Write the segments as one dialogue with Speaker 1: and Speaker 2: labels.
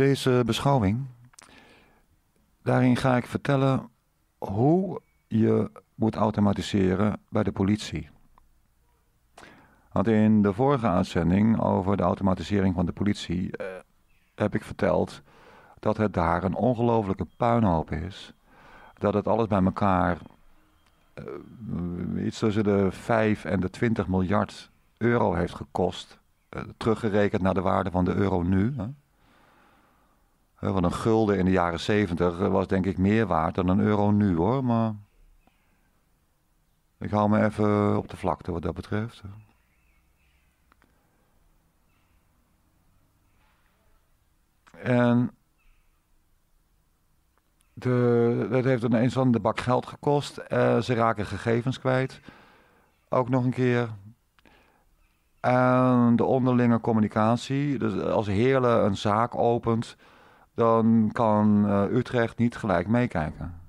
Speaker 1: Deze beschouwing, daarin ga ik vertellen hoe je moet automatiseren bij de politie. Want in de vorige uitzending over de automatisering van de politie eh, heb ik verteld dat het daar een ongelofelijke puinhoop is. Dat het alles bij elkaar eh, iets tussen de 5 en de 20 miljard euro heeft gekost. Eh, teruggerekend naar de waarde van de euro nu. Hè. Want een gulden in de jaren 70 eh, was denk ik meer waard dan een euro nu hoor. Maar ik hou me even op de vlakte wat dat betreft. En de, dat heeft ineens van de bak geld gekost. Eh, ze raken gegevens kwijt. Ook nog een keer. En de onderlinge communicatie. Dus als Heerlen een zaak opent, dan kan eh, Utrecht niet gelijk meekijken.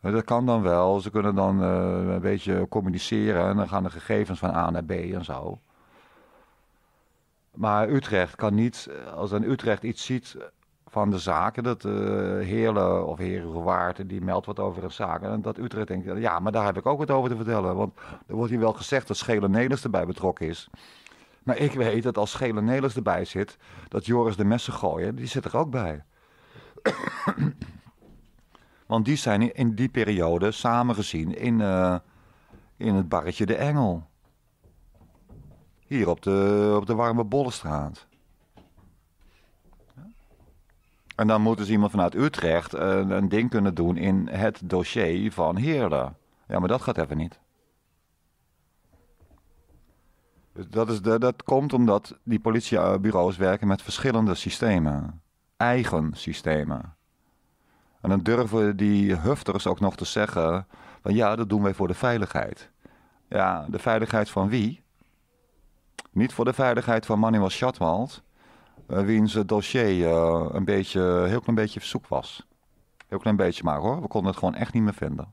Speaker 1: Eh, dat kan dan wel. Ze kunnen dan eh, een beetje communiceren en dan gaan de gegevens van A naar B en zo. Maar Utrecht kan niet, als dan Utrecht iets ziet van de zaken, dat uh, Heerle of Herengewaard, die meldt wat over een zaak. En dat Utrecht denkt, ja, maar daar heb ik ook wat over te vertellen. Want er wordt hier wel gezegd dat Schelen Nederlands erbij betrokken is. Maar ik weet dat als Gele Nelers erbij zit, dat Joris de Messen gooien, die zit er ook bij. Want die zijn in die periode samen gezien in, eh, in het barretje De Engel. Hier op de, op de Warme Bollenstraat. En dan moet dus iemand vanuit Utrecht een, eh, een ding kunnen doen in het dossier van Heerlen. Ja, maar dat gaat even niet. Dat, is de, dat komt omdat die politiebureaus werken met verschillende systemen. Eigen systemen. En dan durven die hufters ook nog te zeggen: van ja, dat doen wij voor de veiligheid. Ja, de veiligheid van wie? Niet voor de veiligheid van Manuel Schatwald, eh, wiens dossier eh, een beetje, heel klein beetje zoek was. Heel klein beetje maar hoor, we konden het gewoon echt niet meer vinden.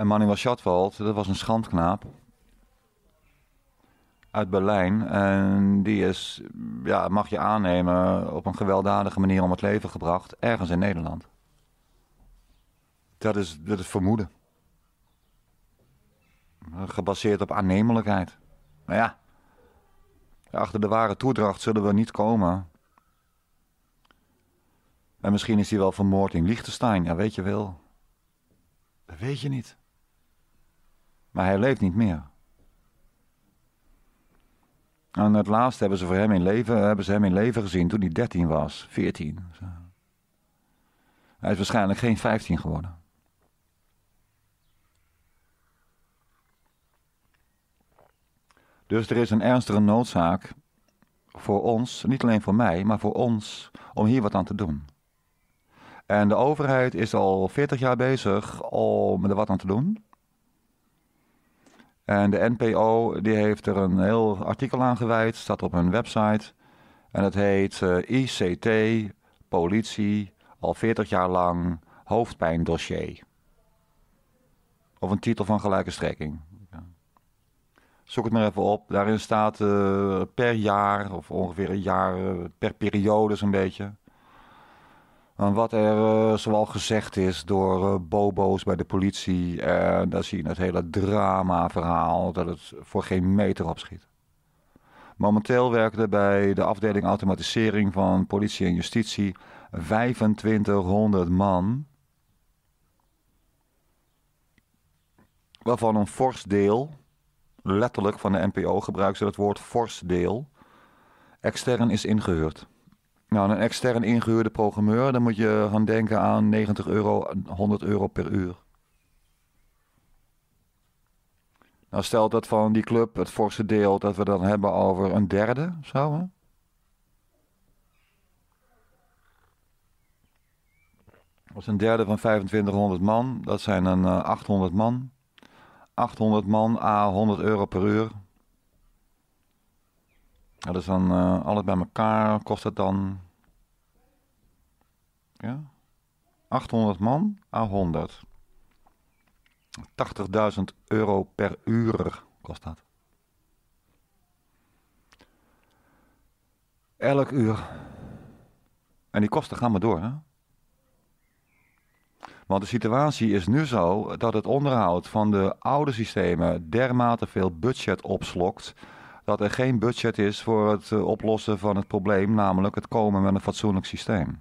Speaker 1: En Manuel Schatwald, dat was een schandknaap uit Berlijn. En die is, ja, mag je aannemen, op een gewelddadige manier om het leven gebracht, ergens in Nederland. Dat is, dat is vermoeden. Gebaseerd op aannemelijkheid. Nou ja, achter de ware toedracht zullen we niet komen. En misschien is hij wel vermoord in Liechtenstein, ja, weet je wel. Dat weet je niet. Maar hij leeft niet meer. En het laatste hebben ze, voor hem in leven, hebben ze hem in leven gezien toen hij 13 was, 14. Hij is waarschijnlijk geen 15 geworden. Dus er is een ernstige noodzaak voor ons, niet alleen voor mij, maar voor ons, om hier wat aan te doen. En de overheid is al 40 jaar bezig om er wat aan te doen. En de NPO die heeft er een heel artikel aan gewijd, staat op hun website. En het heet eh, ICT, politie, al 40 jaar lang, hoofdpijndossier. Of een titel van gelijke strekking. Zoek het maar even op. Daarin staat eh, per jaar, of ongeveer een jaar, eh, per periode zo'n beetje aan wat er eh, zowel gezegd is door eh, bobo's bij de politie. En uh, zie je het hele drama-verhaal dat het voor geen meter opschiet. Momenteel werken er bij de afdeling automatisering van politie en justitie 2500 man. Waarvan een fors deel, letterlijk van de NPO gebruiken ze het woord fors deel, extern is ingehuurd. Nou, een extern ingehuurde programmeur, dan moet je gaan denken aan 90 euro, 100 euro per uur. Nou, stel dat van die club, het forse deel, dat we dan hebben over een derde, zouden? hè? Dat is een derde van 2500 man, dat zijn dan 800 eh, man. 800 man, a 100 euro per uur. Ja, dus dan eh, alles bij elkaar kost het dan. Ja? 800 man aan 100. 80.000 euro per uur kost dat. Elk uur. En die kosten gaan maar door, hè? Want de situatie is nu zo dat het onderhoud van de oude systemen dermate veel budget opslokt dat er geen budget is voor het eh, oplossen van het probleem, namelijk het komen met een fatsoenlijk systeem.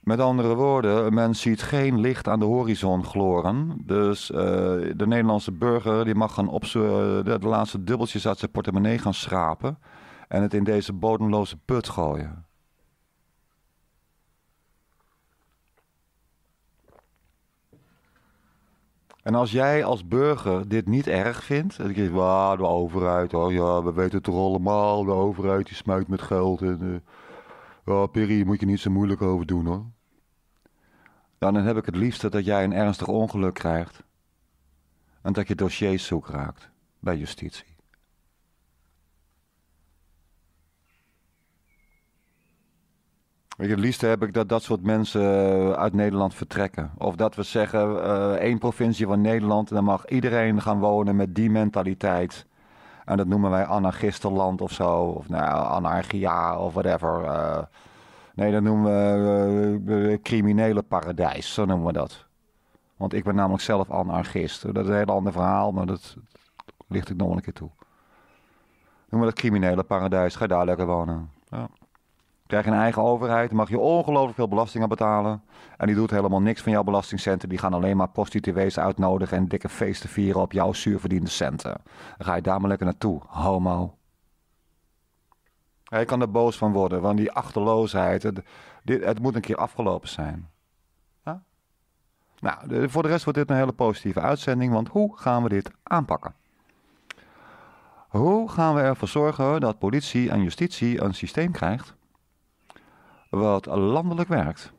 Speaker 1: Met andere woorden, men ziet geen licht aan de horizon gloren. Dus eh, de Nederlandse burger die mag gaan op eh, de, de laatste dubbeltjes uit zijn portemonnee gaan schrapen. En het in deze bodemloze put gooien. En als jij als burger dit niet erg vindt, en denk je, wow, de
Speaker 2: overheid, oh ja, we weten het toch allemaal, de overheid die smuit met geld. En, uh, oh, Perry, moet je niet zo moeilijk over doen hoor. Dan heb ik het liefste dat jij een
Speaker 1: ernstig ongeluk krijgt. En dat je dossiers zoek raakt bij justitie. Weet je, het liefste heb ik dat dat soort mensen eh, uit Nederland vertrekken. Of dat we zeggen, eh, één provincie van Nederland en dan mag iedereen gaan wonen met die mentaliteit. En dat noemen wij anarchistenland of zo, of nou, anarchia of whatever. Eh. nee, dat noemen we criminele paradijs, zo noemen we dat. Want ik ben namelijk zelf anarchist. Dat is een heel ander verhaal, maar dat, ligt ik nog wel een keer toe. Noemen maar dat criminele paradijs, ga daar lekker wonen. Ja. Krijg je een eigen overheid, mag je ongelooflijk veel belastingen betalen. En die doet helemaal niks van jouw belastingcenten. Die gaan alleen maar prostituees uitnodigen en dikke feesten vieren op jouw zuurverdiende centen. ga je daar maar lekker naartoe, homo. Hij kan er boos van worden, want die achterloosheid, het, dit, het moet een keer afgelopen zijn. Nou, voor de rest wordt dit een hele positieve uitzending, want hoe gaan we dit aanpakken? Hoe gaan we ervoor zorgen dat politie en justitie een systeem krijgt wat landelijk werkt.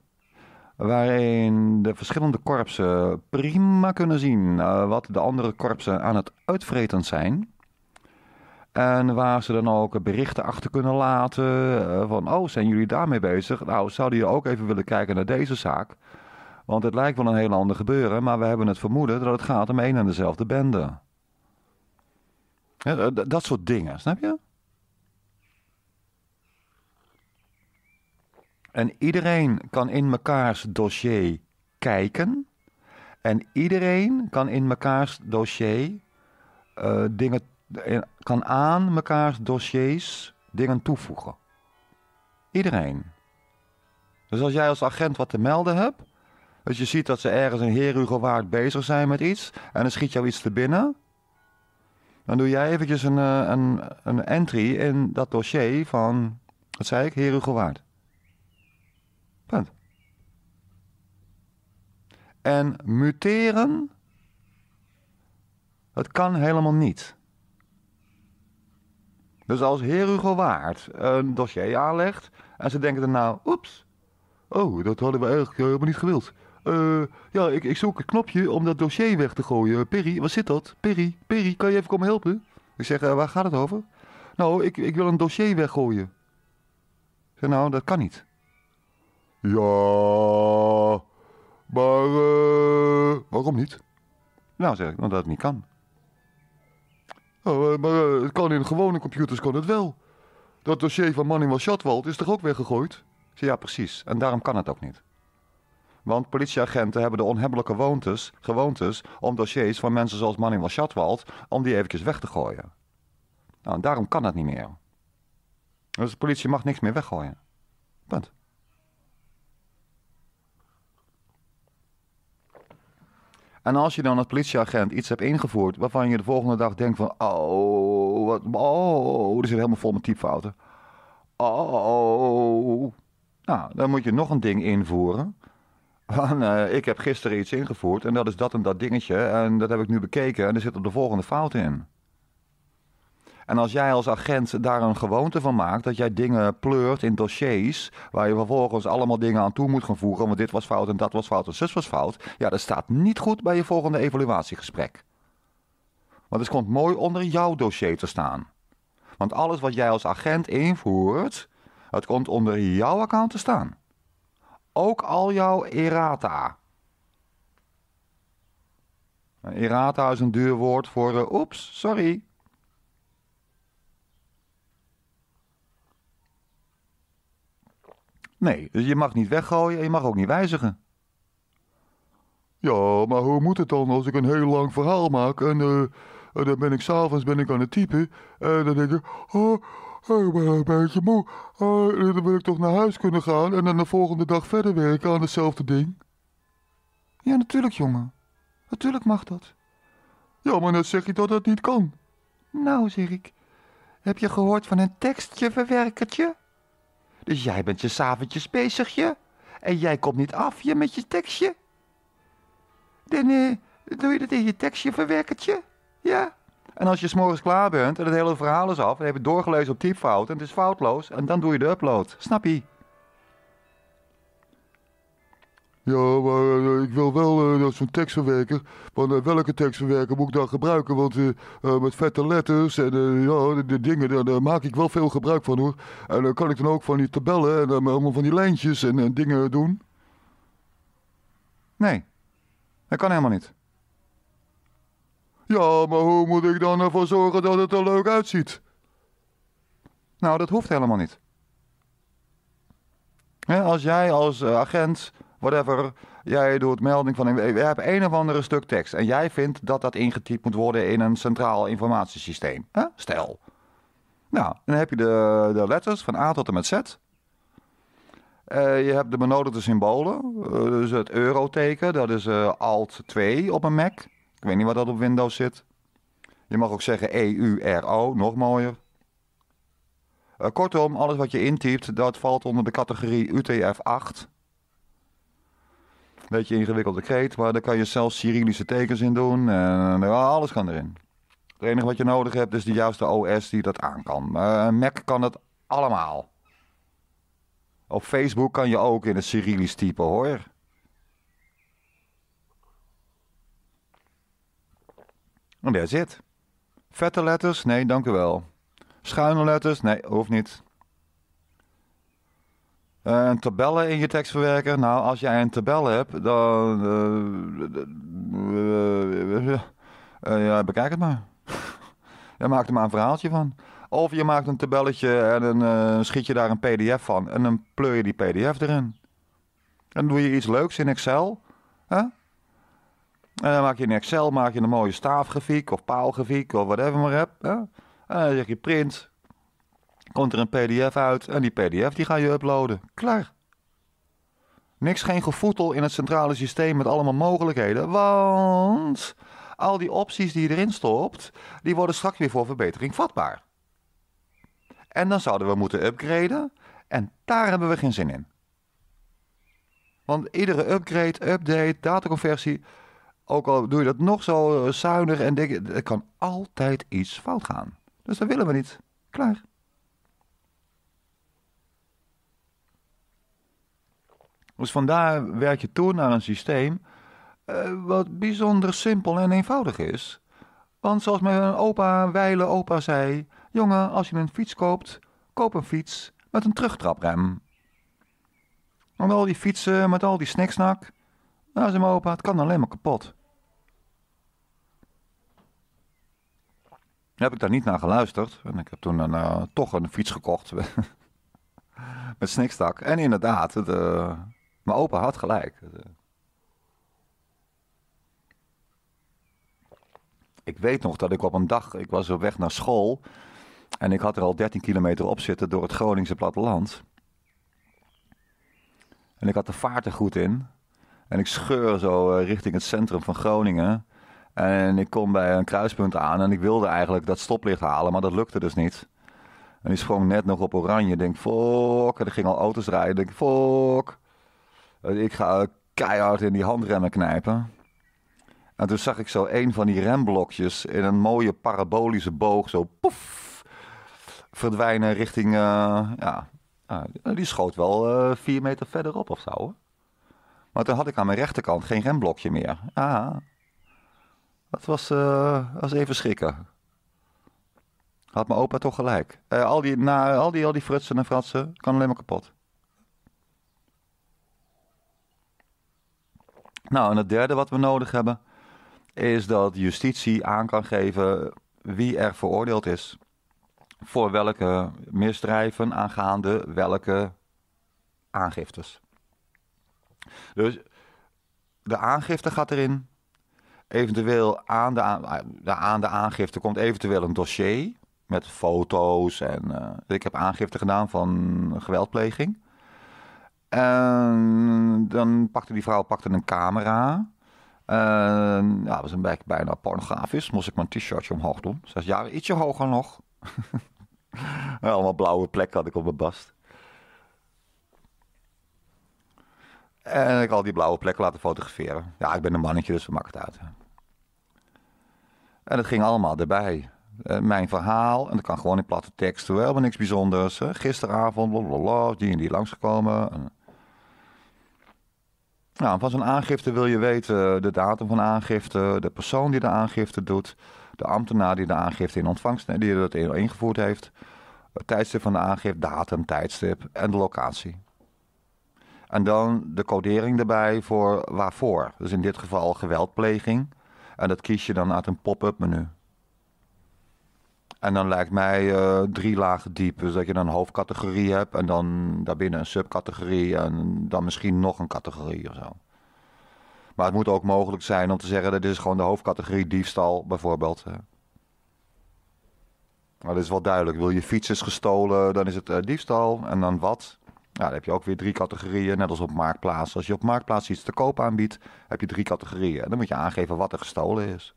Speaker 1: Waarin de verschillende korpsen prima kunnen zien eh, wat de andere korpsen aan het uitvreten zijn. En waar ze dan ook berichten achter kunnen laten eh, van, oh, zijn jullie daarmee bezig? Nou, zouden jullie ook even willen kijken naar deze zaak? Want het lijkt wel een heel ander gebeuren, maar we hebben het vermoeden dat het gaat om één en dezelfde bende. Dat soort dingen, snap je? En iedereen kan in mekaars dossier kijken. En iedereen kan in mekaars dossier eh, dingen, eh, kan aan mekaars dossiers dingen toevoegen. Iedereen. Dus als jij als agent wat te melden hebt, dus je ziet dat ze ergens een herugewaard bezig zijn met iets en dan schiet jou iets te binnen, dan doe jij eventjes een, eh, een, een entry in dat dossier van, wat zei ik, Waard. en
Speaker 2: muteren,
Speaker 1: het kan helemaal niet. Dus als Heer Hugo Waard een dossier aanlegt en ze denken
Speaker 2: nou, oeps, oh, dat hadden we eigenlijk eh, helemaal niet gewild. Eh, ja, ik, ik zoek een knopje om dat dossier weg te gooien. Eh, Perry, wat zit dat? Perry, Perry, kan je even komen helpen? Ik zeg, waar gaat het over? Nou, ik, ik wil een dossier weggooien. Ik zeg, nou, dat kan niet. Ja, maar eh, waarom niet? Nou, zeg ik, omdat het niet kan. Oh, eh, maar eh, het kan in gewone computers kan het wel. Dat dossier van Manuel Schatwald is toch ook weggegooid?
Speaker 1: Ja, precies. En daarom kan het ook niet. Want politieagenten hebben de onhebbelijke gewoontes, gewoontes om dossiers van mensen zoals Manuel Schatwald... om die eventjes weg te gooien. Nou, en daarom kan het niet meer. Dus de politie mag niks meer weggooien. Punt. En als je dan als politieagent iets hebt ingevoerd waarvan je de volgende dag denkt van, oh, wat, oh, er zit helemaal vol met typfouten.
Speaker 2: Oh,
Speaker 1: nou, dan moet je nog een ding invoeren. Eh, ik heb gisteren iets ingevoerd en dat is dat en dat dingetje en dat heb ik nu bekeken en er zit op de volgende fout in. En als jij als agent daar een gewoonte van maakt, dat jij dingen pleurt in dossiers, waar je vervolgens allemaal dingen aan toe moet gaan voegen, want dit was fout en dat was fout en zus was fout, ja, dat staat niet goed bij je volgende evaluatiegesprek. Want het komt mooi onder jouw dossier te staan. Want alles wat jij als agent invoert, het komt onder jouw account te staan. Ook al jouw errata. Errata is een duur woord voor, eh, oeps, sorry, Nee, dus je mag niet weggooien en je mag ook niet wijzigen.
Speaker 2: Ja, maar hoe moet het dan als ik een heel lang verhaal maak en, eh, en dan ben ik s'avonds ben ik aan het typen en dan denk ik, oh, oh ik ben een beetje moe, oh, dan wil ik toch naar huis kunnen gaan en dan de volgende dag verder werken aan hetzelfde ding. Ja, natuurlijk jongen. Natuurlijk mag dat. Ja, maar dan zeg je dat dat niet kan. Nou, zeg
Speaker 1: ik, heb je gehoord van een tekstje verwerkertje?
Speaker 2: Dus jij bent je
Speaker 1: s'avondjes bezig, je? En jij komt niet af, je, met je tekstje? Dan eh, doe je dat in je tekstje, verwerkentje? Ja? En als je s'morgens klaar bent en het hele verhaal is af... en heb je doorgelezen op typfout en het is foutloos... en dan doe je de upload. Snap je?
Speaker 2: Ja, maar eh, ik wil wel uh, zo'n tekstverwerker. Want eh, welke tekstverwerker moet ik dan gebruiken? Want met vette letters en ja, de, dingen, daar, maak ik wel veel gebruik van hoor. En dan kan ik dan ook van die tabellen en allemaal van die lijntjes en, dingen doen. Nee, dat kan helemaal niet. Ja, maar hoe moet ik dan ervoor zorgen dat het er leuk uitziet? Nou, dat hoeft helemaal niet.
Speaker 1: als jij als agent whatever, jij doet melding van... We hebben een of andere stuk tekst. En jij vindt dat dat ingetypt moet worden in een centraal informatiesysteem. Hè? Stel. Nou, dan heb je de, de letters van A tot en met Z. Eh, je hebt de benodigde symbolen. Uh, dus het euroteken, dat is eh, Alt 2 op een Mac. Ik weet niet wat dat op Windows zit. Je mag ook zeggen EURO, nog mooier. kortom, alles wat je intypt, dat valt onder de categorie UTF-8 beetje ingewikkelde kreet, maar daar kan je zelfs Cyrillische tekens in doen. En, alles kan erin. Het enige wat je nodig hebt is de juiste OS die dat aan kan. Mac kan dat allemaal. Op Facebook kan je ook in het Cyrillisch typen hoor. En is zit. Vette letters? Nee, dank u wel. Schuine letters? Nee, hoeft niet. Eh, een tabellen in je tekst verwerken. Nou, als jij een tabel hebt, dan. Eh, eh, ja, bekijk het maar. je maakt er maar een verhaaltje van. Of je maakt een tabelletje en een, schiet je daar een PDF van. En dan pleur je die PDF erin. En dan doe je iets leuks in Excel. En dan maak je in Excel maak je een mooie staafgrafiek of paalgrafiek of whatever maar heb. En dan zeg je print komt er een pdf uit en die pdf die ga je uploaden. Klaar. Niks geen gevoetel in het centrale systeem met allemaal mogelijkheden, want al die opties die je erin stopt, die worden straks weer voor verbetering vatbaar. En dan zouden we moeten upgraden en daar hebben we geen zin in. Want iedere upgrade, update, dataconversie, ook al doe je dat nog zo eh, zuinig en dik, er kan altijd iets fout gaan. Dus dat willen we niet. Klaar. Dus vandaar werk je toe naar een systeem eh, wat bijzonder simpel en eenvoudig is. Want zoals mijn opa Weile opa zei: jongen, als je een fiets koopt, koop een fiets met een terugtraprem. Want al die fietsen met al die sniksnak, nou zei mijn opa, het kan alleen maar kapot. Heb ik daar niet naar geluisterd en ik heb toen eh, nou, toch een fiets gekocht met snikstak. En inderdaad, de, maar opa had gelijk. Eh, ik weet nog dat ik op een dag, ik was op weg naar school en ik had er al 13 kilometer op zitten door het Groningse platteland. En ik had de vaart er goed in. En ik scheur zo eh, richting het centrum van Groningen. En ik kom bij een kruispunt aan en ik wilde eigenlijk dat stoplicht halen, maar dat lukte dus niet. En die sprong net nog op oranje. Denk, fok. En er gingen al auto's rijden. Denk, fok. Eh, ik ga keihard in die handremmen knijpen. En toen zag ik zo een van die remblokjes in een mooie parabolische boog zo poef verdwijnen richting. Eh, ja, eh, die schoot wel uh, vier meter verderop of zo. Maar toen had ik aan mijn rechterkant geen remblokje meer. Ah, dat was, was even schrikken. Had mijn opa toch gelijk. al die, na, al die, al die frutsen en fratsen kan alleen maar kapot. Nou, en het derde wat we nodig hebben, is dat justitie aan kan geven wie er veroordeeld is. Voor welke misdrijven aangaande welke aangiftes. Dus de aangifte gaat erin. Eventueel aan de, aan de aangifte komt eventueel een dossier met foto's. En, eh, ik heb aangifte gedaan van geweldpleging. En dan pakte die vrouw pakte een camera. Uh, ja, was een beetje bijna pornografisch. Moest ik mijn t-shirtje omhoog doen. Zes ja, ietsje hoger nog. Allemaal blauwe plekken had ik op mijn bast. En ik al die blauwe plekken laten fotograferen. Ja, ik ben een mannetje, dus we maken het uit. En het ging allemaal erbij. Eh, mijn verhaal, en dat kan gewoon in platte tekst. Wel, niks bijzonders. Gisteravond, blablabla, die en die langsgekomen. En nou, van zo'n aangifte wil je weten de datum van de aangifte, de persoon die de aangifte doet, de ambtenaar die de aangifte in ontvangst, die dat ingevoerd heeft, het tijdstip van de aangifte, datum, tijdstip en de locatie. En dan de codering erbij voor waarvoor. Dus in dit geval geweldpleging. En dat kies je dan uit een pop-up menu. En dan lijkt mij eh, drie lagen diep. Dus dat je dan een hoofdcategorie hebt en dan daarbinnen een subcategorie en dan misschien nog een categorie of zo. Maar het moet ook mogelijk zijn om te zeggen: dat dit is gewoon de hoofdcategorie diefstal, bijvoorbeeld. Maar dat is wel duidelijk. Wil je fiets is gestolen, dan is het eh, diefstal. En dan wat? Nou, dan heb je ook weer drie categorieën, net als op marktplaats. Als je op marktplaats iets te koop aanbiedt, heb je drie categorieën. En dan moet je aangeven wat er gestolen is.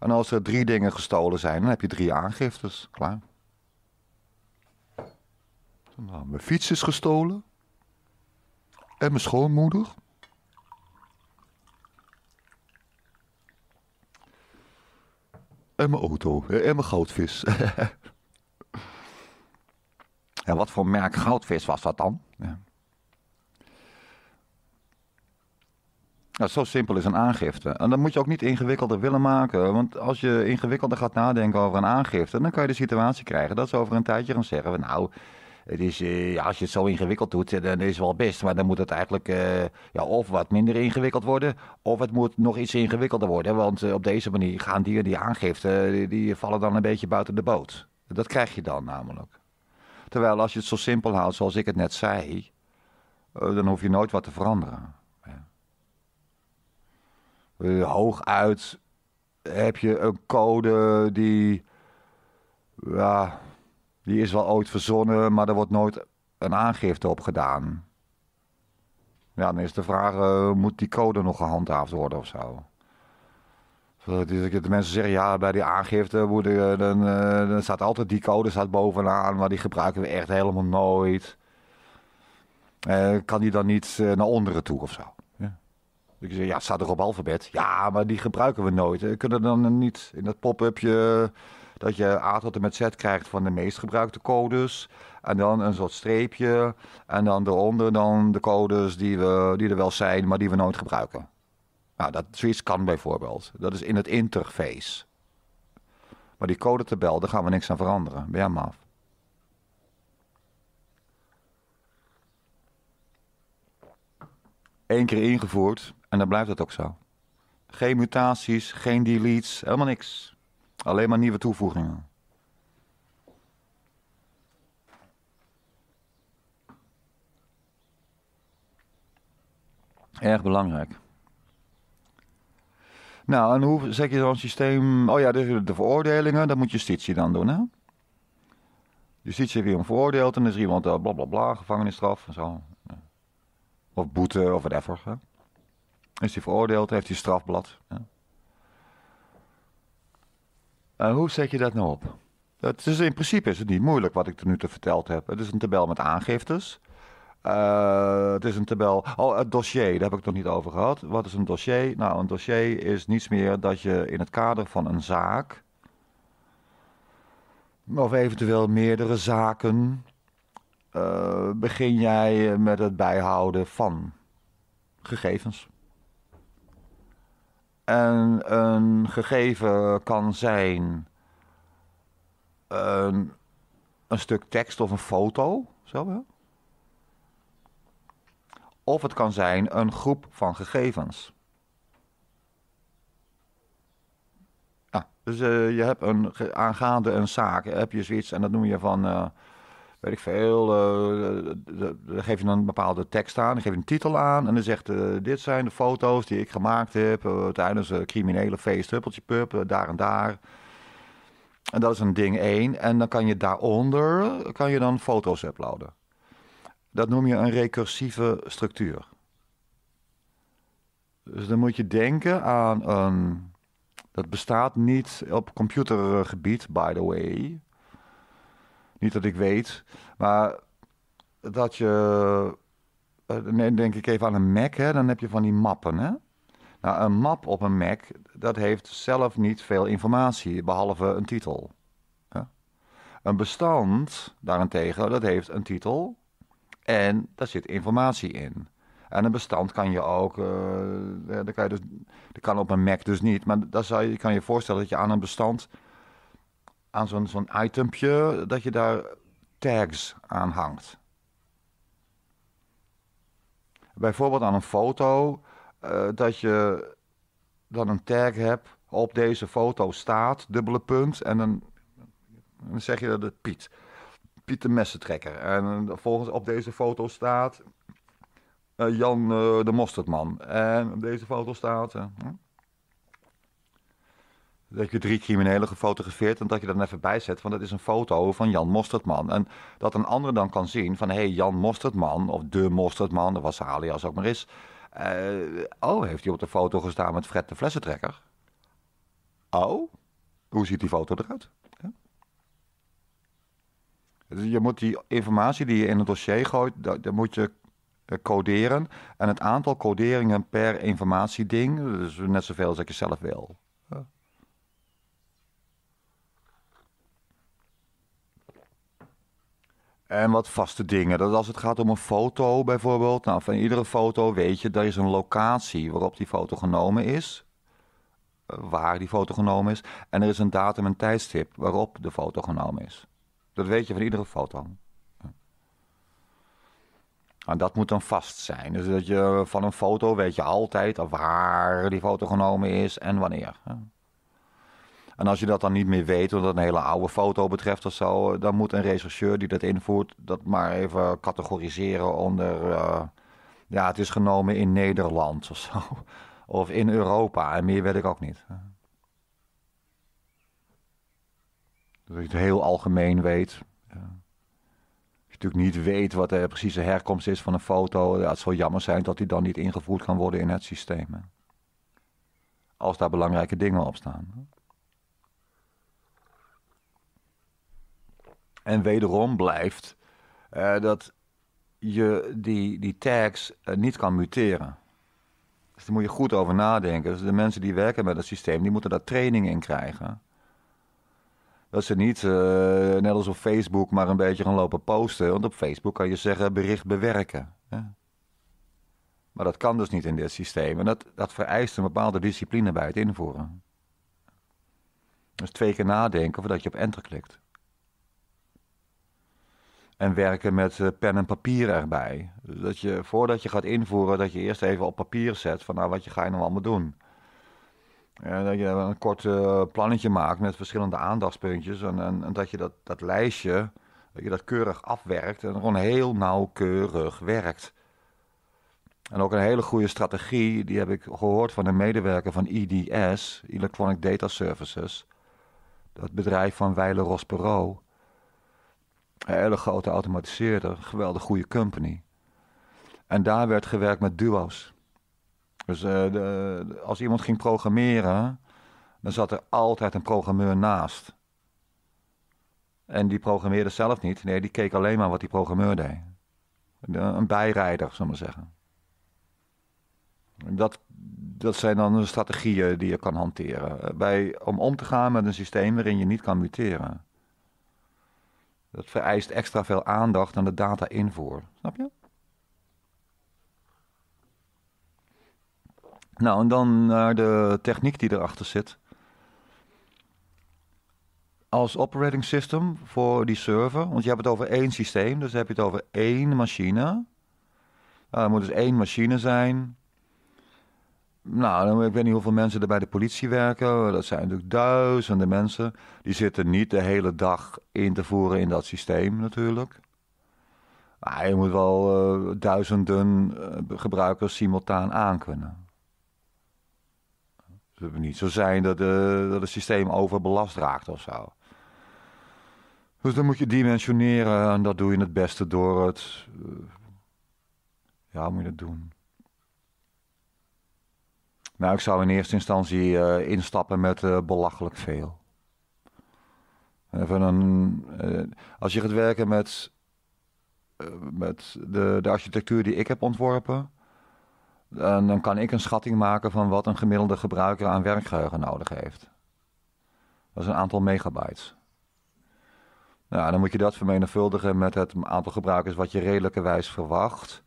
Speaker 1: En als er drie dingen gestolen zijn, dan heb je drie aangiftes.
Speaker 2: Klaar. mijn fiets is gestolen. En mijn schoonmoeder. En mijn auto. Eh, en mijn goudvis.
Speaker 1: en wat voor merk goudvis was dat dan? Nou, zo simpel is een aangifte. En dan moet je ook niet ingewikkelder willen maken. Want als je ingewikkelder gaat nadenken over een aangifte, dan kan je de situatie krijgen dat ze over een tijdje gaan zeggen: Nou, het is, eh, ja, als je het zo ingewikkeld doet, eh, dan is het wel best. Maar dan moet het eigenlijk eh, ja, of wat minder ingewikkeld worden, of het moet nog iets ingewikkelder worden. Want op deze manier gaan die, die aangiften, die, vallen dan een beetje buiten de boot. Dat krijg je dan namelijk. Terwijl als je het zo simpel houdt, zoals ik het net zei, dan hoef je nooit wat te veranderen. Eh, hooguit heb je een code die. Ja, die is wel ooit verzonnen, maar er wordt nooit een aangifte op gedaan. Ja, dan is de vraag: eh, moet die code nog gehandhaafd worden of zo? De mensen zeggen ja, bij die aangifte moet, eh, dan, dan, staat altijd die code staat bovenaan, maar die gebruiken we echt helemaal nooit. kan die dan niet naar onderen toe of zo? Ik zei, ja, het staat er op alfabet? Ja, maar die gebruiken we nooit. We eh, kunnen dan niet in dat pop-upje eh, dat je A tot en met Z krijgt van de meest gebruikte codes. En dan een soort streepje. En dan eronder dan de codes die, we, die er wel zijn, maar die we nooit gebruiken. Nou, dat, zoiets kan bijvoorbeeld. Dat is in het interface. Maar die codetabel, daar gaan we niks aan veranderen. Ben jij af. Eén keer ingevoerd, en dan blijft het ook zo. Geen mutaties, geen deletes, helemaal niks. Alleen maar nieuwe toevoegingen. Erg belangrijk. Nou, en hoe zeg je zo'n systeem... Oh ja, de, de veroordelingen, dat moet justitie dan doen, hè? Justitie heeft iemand veroordeeld en er is iemand blablabla, eh, gevangenisstraf en zo. Of boete of whatever, hè? Is hij veroordeeld, heeft hij strafblad. Ja. Eh, hoe zet je dat nou op? Het is, in principe is het niet moeilijk wat ik er nu te verteld heb. Het is een tabel met aangiftes. Eh, het is een tabel. Oh, het dossier, daar heb ik het nog niet over gehad. Wat is een dossier? Nou, een dossier is niets meer dat je in het kader van een zaak. of eventueel meerdere zaken. Eh, begin jij met het bijhouden van gegevens. En een gegeven kan zijn een, een stuk tekst of een foto. Zo wel? Of het kan zijn een groep van gegevens. dus eh, je hebt een, aangaande een zaak, heb je zoiets en dat noem je van eh, weet ik veel, eh, eh, dan geef je een bepaalde tekst aan, dan geef je een titel aan en dan zegt uh, dit zijn de foto's die ik gemaakt heb tijdens een criminele feest, huppeltje pup, daar en daar. En dat is een ding één. En dan kan je daaronder, kan je dan foto's uploaden. Dat noem je een recursieve structuur. Dus dan moet je denken aan een. Dat bestaat niet op computergebied, by the way. Niet dat ik weet, maar dat je. Eh, denk ik even aan een Mac, hè? dan heb je van die mappen. Hè? Nou, een map op een Mac, dat heeft zelf niet veel informatie, behalve een titel. Hè? Een bestand, daarentegen, dat heeft een titel en daar zit informatie in. En een bestand kan je ook, eh, dus, dat, kan kan op een Mac dus niet, maar dat zou je, kan je voorstellen dat je aan een bestand aan zo'n zo'n itempje dat je daar tags aan hangt. Bijvoorbeeld aan een foto eh, dat je dan een tag hebt. Op deze foto staat dubbele punt en dan, dan zeg je dat het Piet. Piet de messentrekker. En volgens op deze foto staat eh, Jan eh, de Mosterdman. En op deze foto staat dat je drie criminelen gefotografeerd en dat je dan even bijzet van dat is een foto van Jan Mostertman En dat een ander dan kan zien van hé, hey, Jan Mostertman of de Mostertman, de was alias ook maar is. Eh, oh, heeft hij op de foto gestaan met Fred de flessentrekker? Oh, hoe ziet die foto eruit? Dus je moet die informatie die je in het dossier gooit, dat, dat moet je eh, coderen. En het aantal coderingen per informatieding, dus net zoveel als ik je zelf wil. En wat vaste dingen. Dat als het gaat om een foto bijvoorbeeld. Nou, van iedere foto weet je, er is een locatie waarop die foto genomen is. Eh, waar die foto genomen is. En er is een datum en tijdstip waarop de foto genomen is. Dat weet je van iedere foto. En dat moet dan vast zijn. Dus dat je eh, van een foto weet je altijd waar die foto genomen is en wanneer. En als je dat dan niet meer weet, omdat een hele oude foto betreft of zo, eh, dan moet een rechercheur die dat invoert dat maar even categoriseren onder. Eh, ja, het is genomen in Nederland of zo. Of in Europa. En meer weet ik ook niet. Dat je het heel algemeen weet. Als je natuurlijk niet weet wat de precieze herkomst is van een foto, ja, het zou jammer zijn dat die dan niet ingevoerd kan worden in het systeem. Als daar belangrijke dingen op staan. En wederom blijft eh, dat je die, die tags eh, niet kan muteren. Dus daar moet je goed over nadenken. Dus de mensen die werken met het systeem, die moeten daar training in krijgen. Dat ze niet, eh, net als op Facebook, maar een beetje gaan lopen posten. Want op Facebook kan je zeggen bericht bewerken. Hè? Maar dat kan dus niet in dit systeem. En dat, dat vereist een bepaalde discipline bij het invoeren. Dus twee keer nadenken voordat je op enter klikt. En werken met eh, pen en papier erbij. Dat je voordat je gaat invoeren, dat je eerst even op papier zet van nou wat je, ga je nou allemaal doen. En dat je een kort eh, plannetje maakt met verschillende aandachtspuntjes. En, en, dat je dat, dat lijstje, dat je dat keurig afwerkt en gewoon heel nauwkeurig werkt. En ook een hele goede strategie, die heb ik gehoord van een medewerker van EDS, Electronic Data Services. Dat bedrijf van Weile Rospero. Een hele grote automatiseerder, geweldig goede company. En daar werd gewerkt met duo's. Dus eh, de, als iemand ging programmeren, dan zat er altijd een programmeur naast. En die programmeerde zelf niet. Nee, die keek alleen maar wat die programmeur deed. een bijrijder, zullen maar zeggen. Dat, dat zijn dan de strategieën die je kan hanteren. Bij, om om te gaan met een systeem waarin je niet kan muteren. Dat vereist extra veel aandacht aan de data invoer. Snap je? Nou, en dan naar de techniek die erachter zit. Als operating system voor die server, want je hebt het over één systeem, dus heb je het over één machine. Nou, er moet dus één machine zijn nou, ik weet niet hoeveel mensen er bij de politie werken. Dat zijn natuurlijk duizenden mensen. Die zitten niet de hele dag in te voeren in dat systeem natuurlijk. Maar je moet wel eh, duizenden eh, gebruikers simultaan aankunnen. het moet niet zo zijn dat, eh, dat het systeem overbelast raakt of zo. Dus dan moet je dimensioneren en dat doe je het beste door het... ja, moet je dat doen? Nou, ik zou in eerste instantie eh, instappen met eh, belachelijk veel. Even een, eh, als je gaat werken met, met de, de architectuur die ik heb ontworpen, dan, dan kan ik een schatting maken van wat een gemiddelde gebruiker aan werkgeheugen nodig heeft. Dat is een aantal megabytes. Nou, dan moet je dat vermenigvuldigen met het aantal gebruikers wat je redelijkerwijs verwacht.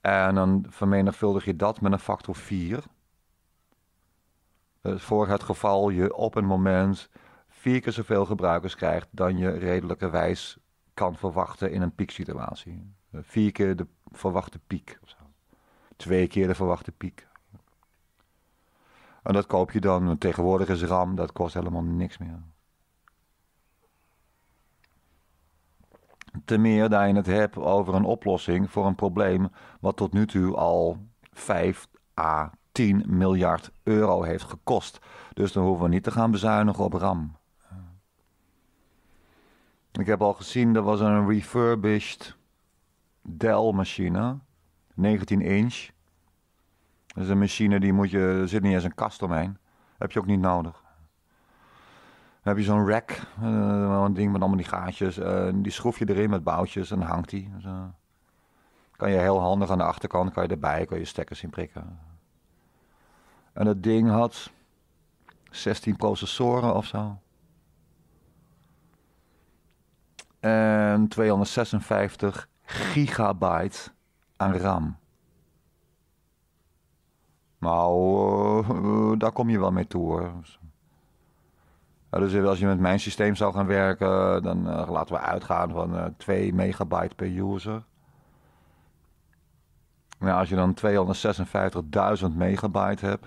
Speaker 1: En dan vermenigvuldig je dat met een factor 4. Eh, voor het geval je op een moment vier keer zoveel gebruikers krijgt dan je redelijkerwijs kan verwachten in een pieksituatie. Eh, vier keer de verwachte piek. Twee keer de verwachte piek. En dat koop je dan. Tegenwoordig is RAM, dat kost helemaal niks meer. Ten meer dat je het hebt over een oplossing voor een probleem wat tot nu toe al 5 à 10 miljard euro heeft gekost. Dus dan hoeven we niet te gaan bezuinigen op RAM. Ik heb al gezien, er was een refurbished Dell-machine, 19 inch. Dat is een machine die moet je, er zit niet eens een kast omheen. Heb je ook niet nodig. Dan heb je zo'n rack, eh, een ding met allemaal die gaatjes. Eh, die schroef je erin met boutjes en hangt die. Dus, eh, kan je heel handig aan de achterkant, kan je erbij, kan je stekkers in prikken. En dat ding had 16 processoren of zo. En 256 gigabyte aan RAM. Nou, daar kom je wel mee toe hoor. Nou, dus als je met mijn systeem zou gaan werken, dan eh, laten we uitgaan van 2 eh, megabyte per user. Nou, als je dan 256.000 megabyte hebt,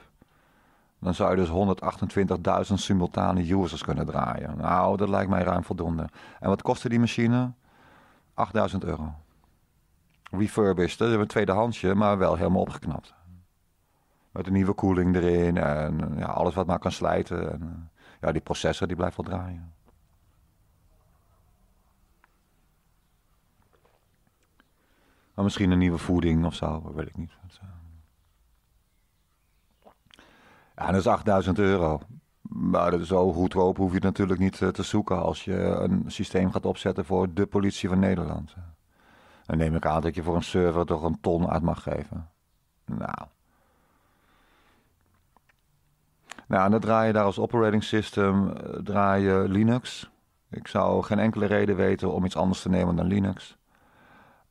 Speaker 1: dan zou je dus 128.000 simultane users kunnen draaien. Nou, dat lijkt mij ruim voldoende. En wat kostte die machine? 8000 euro. Refurbished, dat is een tweedehandsje, maar wel helemaal opgeknapt. Met een nieuwe koeling erin en eh, ja, alles wat maar kan slijten. En, ja, die processor die blijft wel draaien. Maar misschien een nieuwe voeding of zo, dat weet ik niet. Ja, dat is 8000 euro. Maar zo goedkoop hoef je het natuurlijk niet eh, te zoeken als je een systeem gaat opzetten voor de politie van Nederland. Dan neem ik aan dat je voor een server toch een ton uit mag geven. Nou, Nou, en dan draai je daar als operating system eh, draai je Linux. Ik zou geen enkele reden weten om iets anders te nemen dan Linux.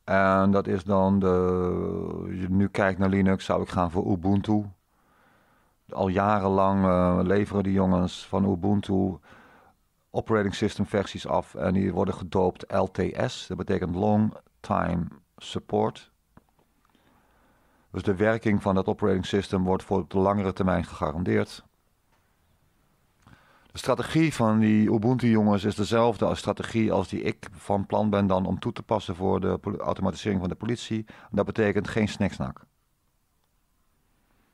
Speaker 1: En dat is dan de. Als je nu kijkt naar Linux, zou ik gaan voor Ubuntu. Al jarenlang eh, leveren die jongens van Ubuntu operating system versies af. En die worden gedoopt LTS. Dat betekent Long Time Support. Dus de werking van dat operating system wordt voor de langere termijn gegarandeerd. De strategie van die Ubuntu-jongens is dezelfde als strategie als die ik van plan ben dan om toe te passen voor de automatisering van de politie. Dat betekent geen snacksnak.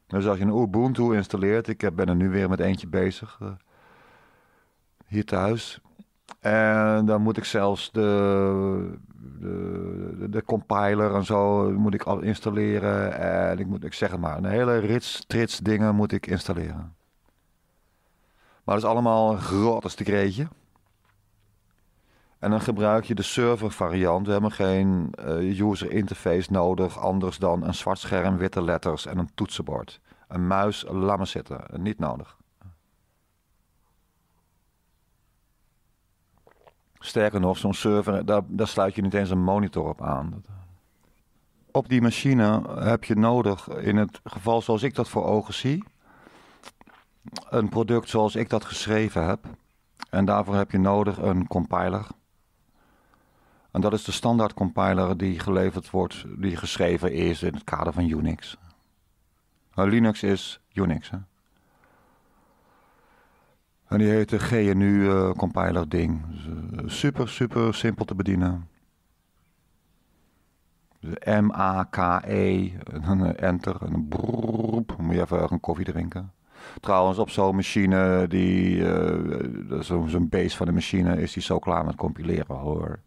Speaker 1: Dus als je een Ubuntu installeert, ik ben er nu weer met eentje bezig, eh, hier thuis. En dan moet ik zelfs de, de, de, compiler en zo moet ik installeren. En ik moet, ik zeg het maar, een hele rits, trits dingen moet ik installeren. Maar dat is allemaal gratis te krijgen. En dan gebruik je de server variant. We hebben geen uh, user interface nodig anders dan een zwart scherm, witte letters en een toetsenbord. Een muis, laat maar zitten. Niet nodig. Sterker nog, zo'n server, daar, daar, sluit je niet eens een monitor op aan. Op die machine heb je nodig, in het geval zoals ik dat voor ogen zie, een product zoals ik dat geschreven heb. En daarvoor heb je nodig een compiler. En dat is de standaard compiler die geleverd wordt, die geschreven is in het kader van Unix. Nou, Linux is Unix. Hè? En die heet de GNU uh, eh, compiler ding. Dus, eh, super, super simpel te bedienen. Dus M-A-K-E, eh, enter en broep. moet je even een koffie drinken. Trouwens, op zo'n machine, die, eh, zo'n zo base van de machine, is die zo klaar met compileren hoor.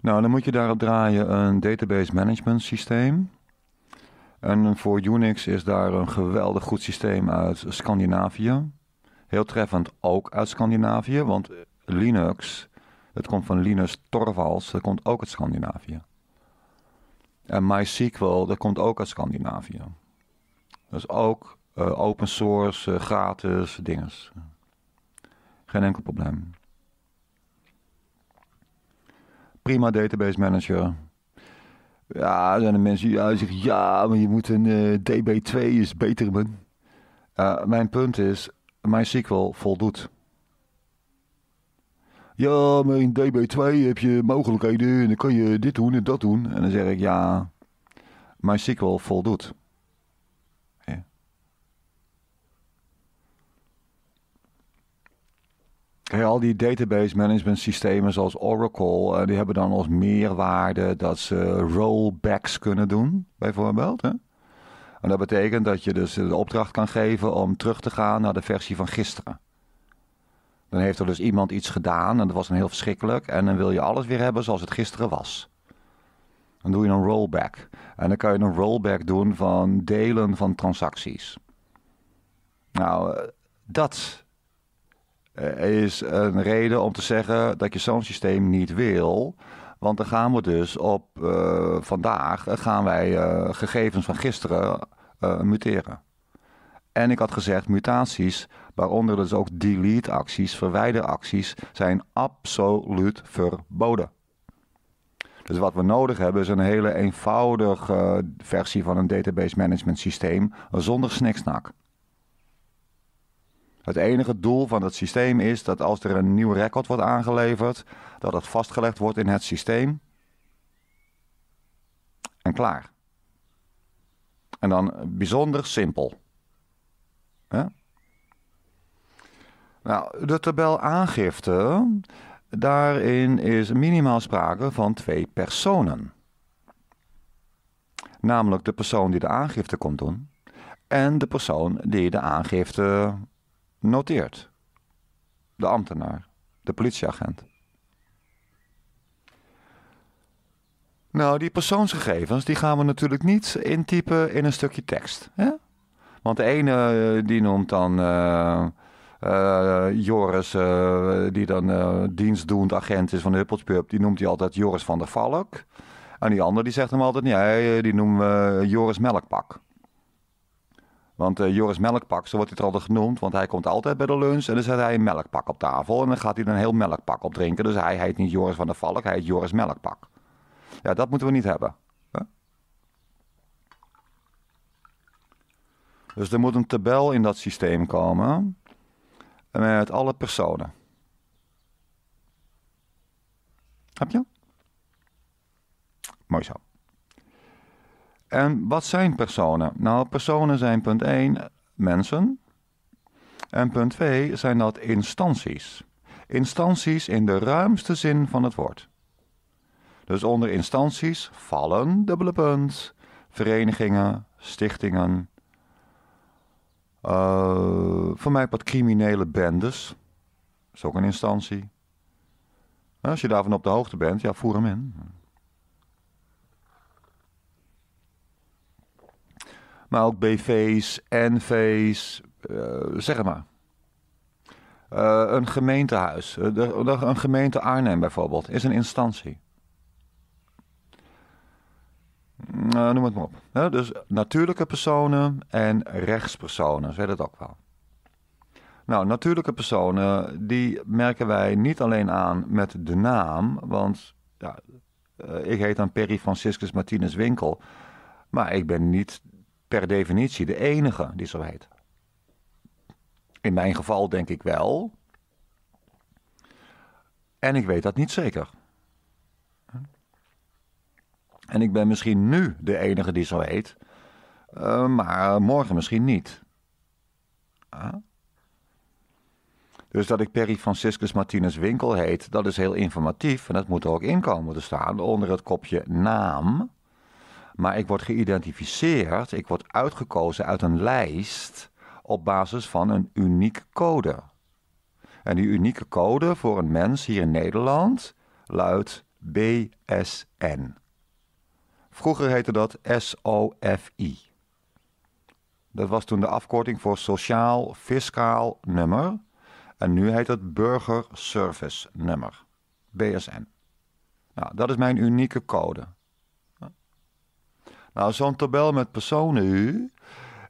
Speaker 1: Nou, dan moet je daarop draaien een database management systeem. En voor Unix is daar een geweldig goed systeem uit Scandinavië. Heel treffend ook uit Scandinavië, want Linux het komt van Linus Torvalds. Dat komt ook uit Scandinavië. En MySQL, dat komt ook uit Scandinavië. Dus ook eh, open source, eh, gratis, dinges. Geen enkel probleem. Prima database manager. Ja, er zijn er mensen die zeggen, ja, maar je moet een eh, DB2 is beter, man. mijn punt is, MySQL voldoet.
Speaker 2: Ja, maar in DB2 heb je mogelijkheden en dan kan je dit
Speaker 1: doen en dat doen. En dan zeg ik, ja, mijn wel voldoet. Kijk, al die database management systemen zoals Oracle, eh, die hebben dan als meerwaarde dat ze rollbacks kunnen doen, bijvoorbeeld. Hè? En dat betekent dat je dus de opdracht kan geven om terug te gaan naar de versie van gisteren. Dan heeft er dus iemand iets gedaan en dat was dan heel verschrikkelijk. En dan wil je alles weer hebben zoals het gisteren was. Dan doe je een rollback. En dan kan je een rollback doen van delen van transacties. Nou, eh, dat eh, is een reden om te zeggen dat je zo'n systeem niet wil. Want dan gaan we dus op eh, vandaag gaan wij gegevens van gisteren muteren. En ik had gezegd, mutaties Waaronder dus ook delete-acties, verwijder acties, zijn absoluut verboden. Dus wat we nodig hebben is een hele eenvoudige eh, versie van een database management systeem zonder sniksnak. Het enige doel van dat systeem is dat als er een nieuw record wordt aangeleverd, dat het vastgelegd wordt in het systeem. En klaar. En dan bijzonder simpel. Ja? Nou, de tabel aangifte, daarin is minimaal sprake van twee personen. Namelijk de persoon die de aangifte komt doen en de persoon die de aangifte noteert. De ambtenaar, de politieagent. Nou, die persoonsgegevens die gaan we natuurlijk niet intypen in een stukje tekst. Hè? Want de ene eh, die noemt dan eh, eh, Joris, eh, die dan uh, dienstdoend agent is van de Huppelspub, die noemt hij altijd Joris van der Valk. En die ander die zegt hem altijd, nee, die noemen we Joris Melkpak. Want Joris Melkpak, zo wordt hij er altijd genoemd, want hij komt altijd bij de lunch en dan zet hij een melkpak op tafel. En dan gaat hij een heel melkpak op drinken. Dus hij heet niet Joris van der Valk, hij heet Joris Melkpak. Ja, dat moeten we niet hebben. Dus er moet een tabel in dat systeem komen met alle personen. Heb je? Mooi zo. En wat zijn personen? Nou, personen zijn punt 1 mensen. En punt 2 zijn dat instanties. Instanties in de ruimste zin van het woord. Dus onder instanties vallen, dubbele punt, verenigingen, stichtingen, uh, voor mij wat criminele bendes. Dat is ook een instantie. Nou, als je daarvan op de hoogte bent, ja, voer hem in. Maar ook BV's, NV's, uh, eh, zeg maar. Eh, een gemeentehuis, een gemeente Arnhem bijvoorbeeld, is een instantie. Eh, noem het maar op. dus natuurlijke personen en rechtspersonen, zei dat ook wel. Nou, natuurlijke personen, die merken wij niet alleen aan met de naam, want ja, eh, ik heet dan Perry Franciscus Martinez Winkel, maar ik ben niet per definitie de enige die zo heet. In mijn geval denk ik wel. En ik weet dat niet zeker. En ik ben misschien nu de enige die zo heet, eh, maar morgen misschien niet. Ah. Dus dat ik Perry Franciscus Martinez Winkel heet, dat is heel informatief en dat moet er ook in komen te staan onder het kopje naam. Maar ik word geïdentificeerd, ik word uitgekozen uit een lijst op basis van een unieke code. En die unieke code voor een mens hier in Nederland luidt BSN. Vroeger heette dat SOFI. Dat was toen de afkorting voor Sociaal Fiscaal Nummer. En nu heet het Burger Service Nummer, BSN. Nou, dat is mijn unieke code. Nou, zo'n tabel met personen,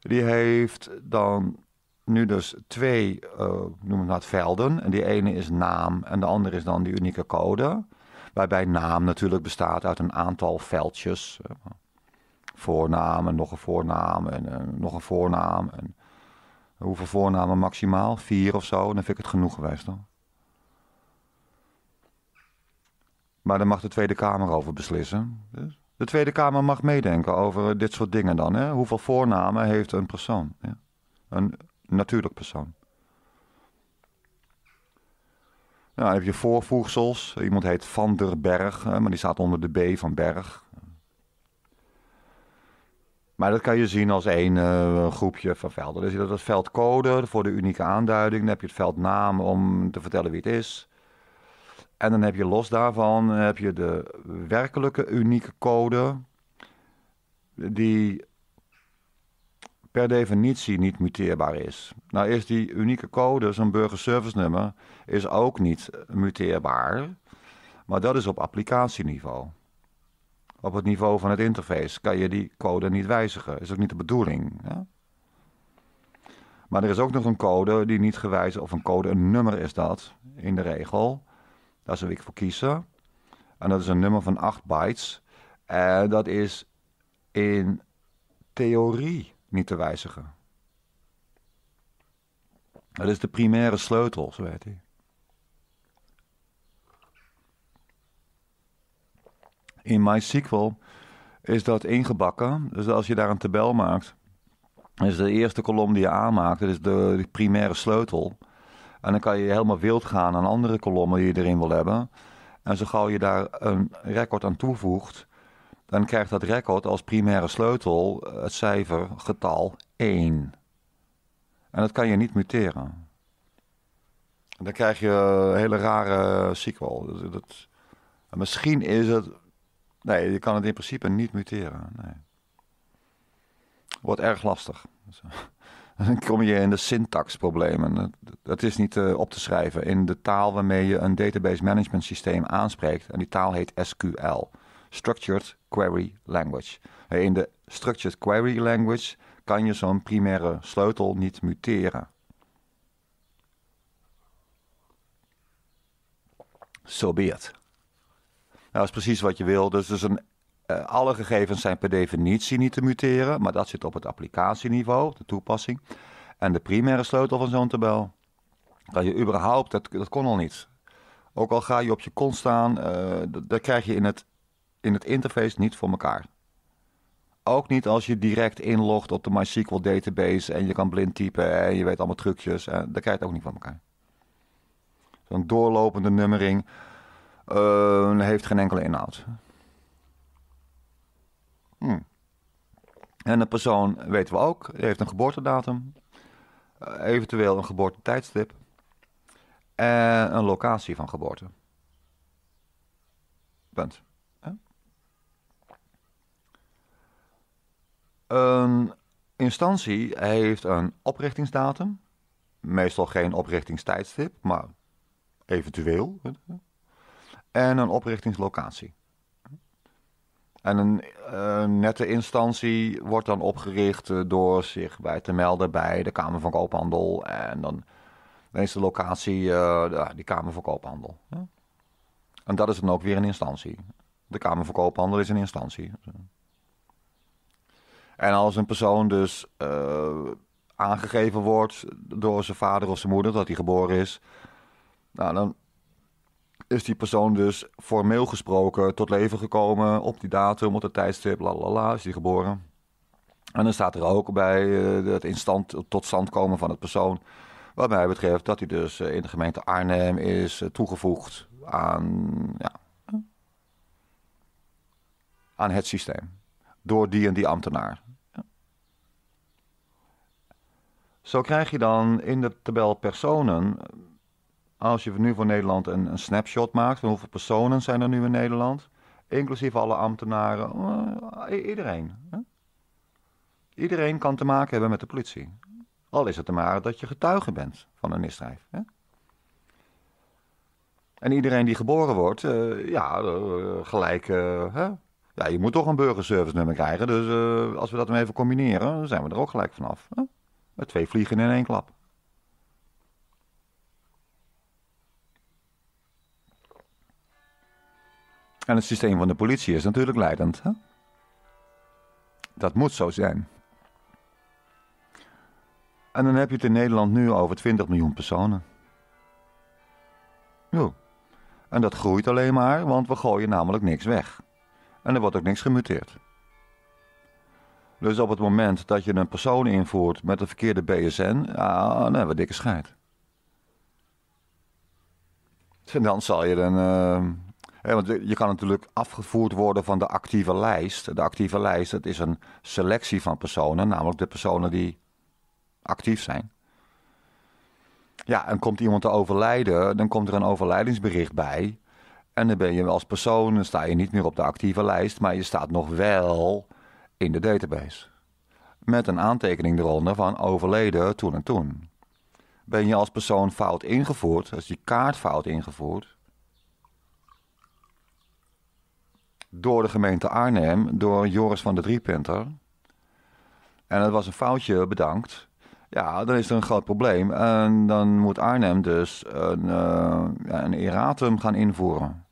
Speaker 1: die heeft dan nu dus twee, uh, noem het maar, velden. En die ene is naam en de andere is dan die unieke code. Waarbij naam natuurlijk bestaat uit een aantal veldjes. Eh, voornaam en nog een voornaam en, eh, nog een voornaam. En eh, hoeveel voornamen maximaal? Vier of zo. Dan vind ik het genoeg geweest dan. Maar daar mag de Tweede Kamer over beslissen. Dus de Tweede Kamer mag meedenken over dit soort dingen dan. Hè? Hoeveel voornamen heeft een persoon? Ja? Een natuurlijk persoon. dan heb je voorvoegsels. Iemand heet Van der Berg, maar die staat onder de B van Berg. Maar dat kan je zien als één eh, groepje van velden. Dus je hebt het veld code voor de unieke aanduiding. Dan heb je het veld naam om te vertellen wie het is. En dan heb je los daarvan heb je de werkelijke unieke code. Die per definitie niet muteerbaar is. Nou is die unieke code, zo'n dus burgerservice nummer, is ook niet muteerbaar. Maar dat is op applicatieniveau. Op het niveau van het interface kan je die code niet wijzigen. Is ook niet de bedoeling. Hè? Maar er is ook nog een code die niet gewijzigd of een code, een nummer is dat in de regel. Daar zou ik voor kiezen. En dat is een nummer van 8 bytes. En dat is in theorie niet te wijzigen. Dat is de primaire sleutel, zo weet hij. In MySQL is dat ingebakken. Dus als je daar een tabel maakt, is de eerste kolom die je aanmaakt, dat is de, de primaire sleutel. En dan kan je helemaal wild gaan aan andere kolommen die je erin wil hebben. En zo gauw je daar een record aan toevoegt, dan krijgt dat record als primaire sleutel eh, het cijfer getal 1. En dat kan je niet muteren. dan krijg je een eh, hele rare eh, sequel. Dat, misschien is het. Nee, je kan het in principe niet muteren. Nee. Wordt erg lastig. Dan kom je in de syntaxproblemen. Dat is niet op te schrijven in de taal waarmee je een database management systeem aanspreekt. En die taal heet SQL. Structured Query Language. In de Structured Query Language kan je zo'n primaire sleutel niet muteren. Zo be nou, Dat is precies wat je wil. Dus, dus een, eh, alle gegevens zijn per definitie niet te muteren, maar dat zit op het applicatieniveau, de toepassing. En de primaire sleutel van zo'n tabel, dat je überhaupt, dat, dat kon al niet. Ook al ga je op je kont staan, uh, krijg je in het in het interface niet voor elkaar. Ook niet als je direct inlogt op de MySQL database en je kan blind typen en je weet allemaal trucjes. En eh, dat krijg je ook niet van elkaar. Zo'n doorlopende nummering eh, heeft geen enkele inhoud. Hmm. En de persoon weten we ook, heeft een geboortedatum, eh, eventueel een geboortetijdstip en een locatie van geboorte. Punt. Een instantie heeft een oprichtingsdatum, meestal geen oprichtingstijdstip, maar eventueel, en een oprichtingslocatie. En een, nette instantie wordt dan opgericht eh, door zich bij te melden bij de Kamer van Koophandel. En dan is de locatie eh, die Kamer van Koophandel. En dat is dan ook weer een instantie. De Kamer van Koophandel is een instantie. En als een persoon dus eh, aangegeven wordt door zijn vader of zijn moeder dat hij geboren is, nou, dan is die persoon dus formeel gesproken tot leven gekomen op die datum, op dat tijdstip, la is die geboren. En dan staat er ook bij eh, het instand, tot stand komen van het persoon, wat mij betreft, dat hij dus eh, in de gemeente Arnhem is toegevoegd aan, ja, aan het systeem door die en die ambtenaar. Zo krijg je dan in de tabel personen, als je nu voor Nederland een, een snapshot maakt van hoeveel personen zijn er nu in Nederland, inclusief alle ambtenaren, eh, iedereen. Iedereen kan te maken hebben met de politie. Al is het te maar dat je getuige bent van een misdrijf. Hè? En iedereen die geboren wordt, eh, ja, eh, gelijk. Hè? Ja, je moet toch een burgerservice nummer krijgen. Dus als we dat hem even combineren, dan zijn we er ook gelijk vanaf. Hè? met twee vliegen in één klap. En het systeem van de politie is natuurlijk leidend. Hè? Dat moet zo zijn. En dan heb je het in Nederland nu over 20 miljoen personen. En dat groeit alleen maar, want we gooien namelijk niks weg. En er wordt ook niks gemuteerd. Dus op het moment dat je een persoon invoert met een verkeerde BSN, ah, dan hebben we dikke scheid. En dan zal je dan. Eh, want je kan natuurlijk afgevoerd worden van de actieve lijst. De actieve lijst, dat is een selectie van personen, namelijk de personen die actief zijn. Ja, en komt iemand te overlijden, dan komt er een overlijdingsbericht bij. En dan ben je als persoon, dan sta je niet meer op de actieve lijst, maar je staat nog wel in de database. Met een aantekening eronder van overleden toen en toen. Ben je als persoon fout ingevoerd, als je kaart fout ingevoerd, door de gemeente Arnhem, door Joris van de Driepenter. En het was een foutje, bedankt. Ja, dan is er een groot probleem. En dan moet Arnhem dus een, uh, een eratum gaan invoeren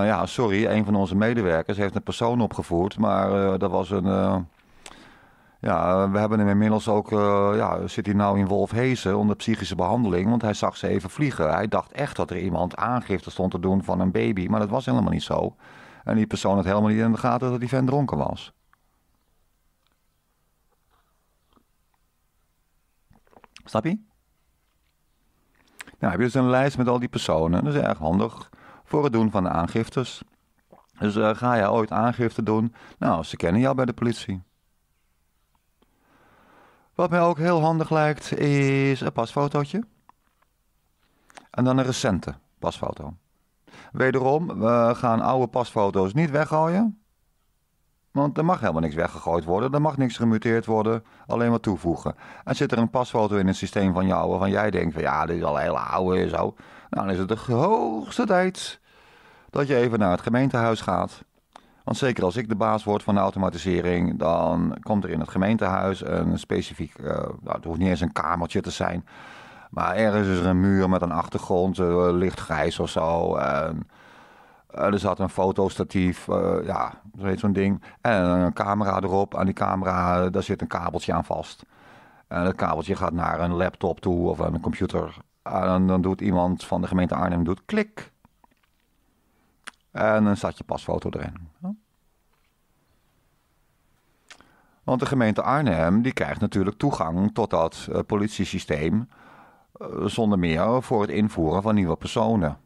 Speaker 1: ja, sorry, een van onze medewerkers heeft een persoon opgevoerd, maar eh, dat was een eh, ja, we hebben hem inmiddels ook, eh, ja, zit hij nou in Wolfhezen onder psychische behandeling, want hij zag ze even vliegen. Hij dacht echt dat er iemand aangifte stond te doen van een baby, maar dat was helemaal niet zo. En die persoon had helemaal niet in de gaten dat die vent dronken was. Snap je? Nou, heb je dus een lijst met al die personen. Dat is erg handig voor het doen van de aangiftes. Dus eh, ga je ooit aangifte doen? Nou, ze kennen jou bij de politie. Wat mij ook heel handig lijkt, is een pasfotootje. En dan een recente pasfoto. Wederom, we gaan oude pasfoto's niet weggooien. Want er mag helemaal niks weggegooid worden, er mag niks gemuteerd worden, alleen maar toevoegen. En zit er een pasfoto in het systeem van jou waarvan jij denkt van ja, dit is al heel oude en zo. dan is het de hoogste tijd dat je even naar het gemeentehuis gaat. Want zeker als ik de baas word van de automatisering, dan komt er in het gemeentehuis een specifiek, uh, nou, het hoeft niet eens een kamertje te zijn, maar ergens is er een muur met een achtergrond, uh, lichtgrijs of zo. En, eh, er zat een fotostatief, ja, zo'n ding. En een camera erop. Aan die camera, daar zit een kabeltje aan vast. En dat kabeltje gaat naar een laptop toe of een computer. En dan doet iemand van de gemeente Arnhem doet klik. En dan zat je pasfoto erin. Want de gemeente Arnhem die krijgt natuurlijk toegang tot dat eh, politiesysteem eh, zonder meer voor het invoeren van nieuwe personen.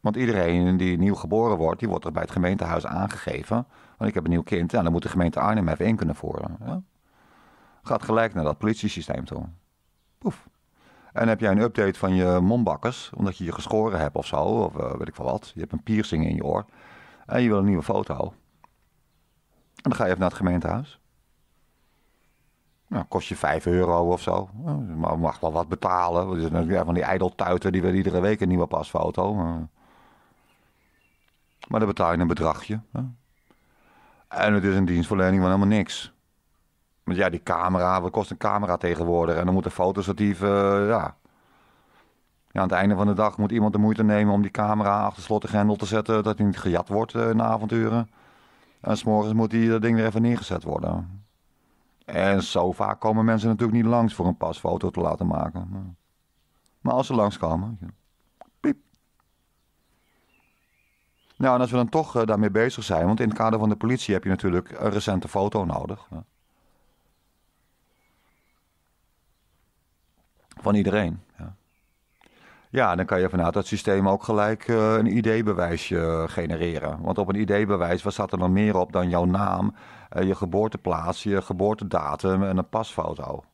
Speaker 1: Want iedereen die nieuw geboren wordt, die wordt er bij het gemeentehuis aangegeven. Want ik heb een nieuw kind, en dan moet de gemeente Arnhem even in kunnen voeren. Gaat gelijk naar dat politiesysteem toe. Poef. En heb jij een update van je mondbakkers, omdat je je geschoren hebt of zo, of eh, weet ik veel wat. Je hebt een piercing in je oor en je wil een nieuwe foto. En dan ga je even naar het gemeentehuis. Nou, kost je 5 euro of zo. Eh, maar mag wel wat betalen. het is natuurlijk van die ijdeltuiten die willen iedere week een nieuwe pasfoto. Maar dan betaal je een bedragje. En het is een dienstverlening van helemaal niks. Want ja, die camera, wat kost een camera tegenwoordig? En dan moet een fotostatief, uh, ja. ja. Aan het einde van de dag moet iemand de moeite nemen om die camera achter slot en grendel te zetten. Dat hij niet gejat wordt uh, eh, in avonturen. En s'morgens moet die, dat ding weer even neergezet worden. En zo vaak komen mensen natuurlijk niet langs voor een pasfoto te laten maken. Maar als ze langskomen, ja. piep. Nou, en als we dan toch eh, daarmee bezig zijn, want in het kader van de politie heb je natuurlijk een recente foto nodig. Ja. Van iedereen. Ja. ja, dan kan je vanuit dat systeem ook gelijk eh, een ID-bewijsje eh, genereren. Want op een ID-bewijs, wat staat er nog meer op dan jouw naam, eh, je geboorteplaats, je geboortedatum en een pasfoto?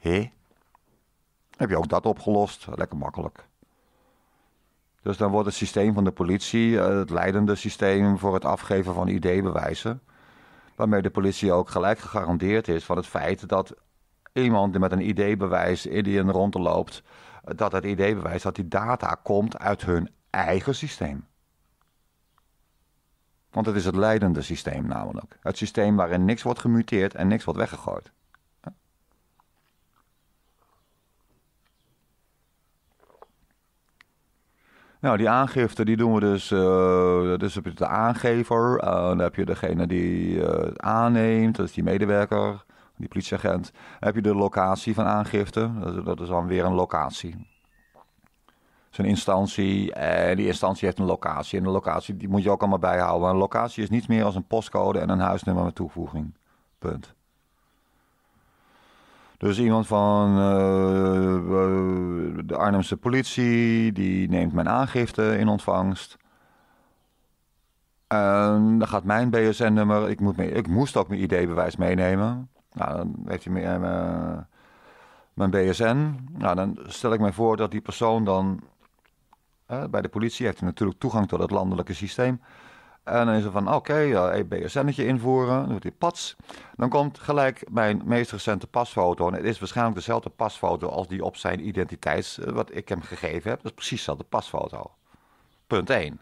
Speaker 1: Hé? Heb je ook dat opgelost? Lekker makkelijk. Dus dan wordt het systeem van de politie het leidende systeem voor het afgeven van ID-bewijzen. Waarmee de politie ook gelijk gegarandeerd is van het feit dat iemand die met een idee bewijs in rondloopt, dat het ideebewijs dat die data komt uit hun eigen systeem. Want het is het leidende systeem namelijk. Het systeem waarin niks wordt gemuteerd en niks wordt weggegooid. Nou, die aangifte die doen we dus. Uh, dus heb je de aangever, uh, dan heb je degene die uh, aanneemt, dat is die medewerker die politieagent. heb je de locatie van aangifte. Dat, dat is dan weer een locatie. Het is een instantie en die instantie heeft een locatie. En de locatie die moet je ook allemaal bijhouden. een locatie is niets meer als een postcode en een huisnummer met toevoeging. Punt. Dus iemand van eh, eh, de Arnhemse politie, die neemt mijn aangifte in ontvangst. En dan gaat mijn BSN-nummer, ik, moet ik moest ook mijn ID-bewijs meenemen. Nou, dan heeft hij eh, mijn, mijn BSN. Nou, dan stel ik mij voor dat die persoon dan bij de politie heeft hij natuurlijk toegang tot het landelijke systeem. En dan is er van, oké, okay, eh, netje invoeren. Dan doet hij pats. Dan komt gelijk mijn meest recente pasfoto. En het is waarschijnlijk dezelfde pasfoto als die op zijn identiteits... Eh, wat ik hem gegeven heb. Dat is precies dezelfde pasfoto. Punt 1.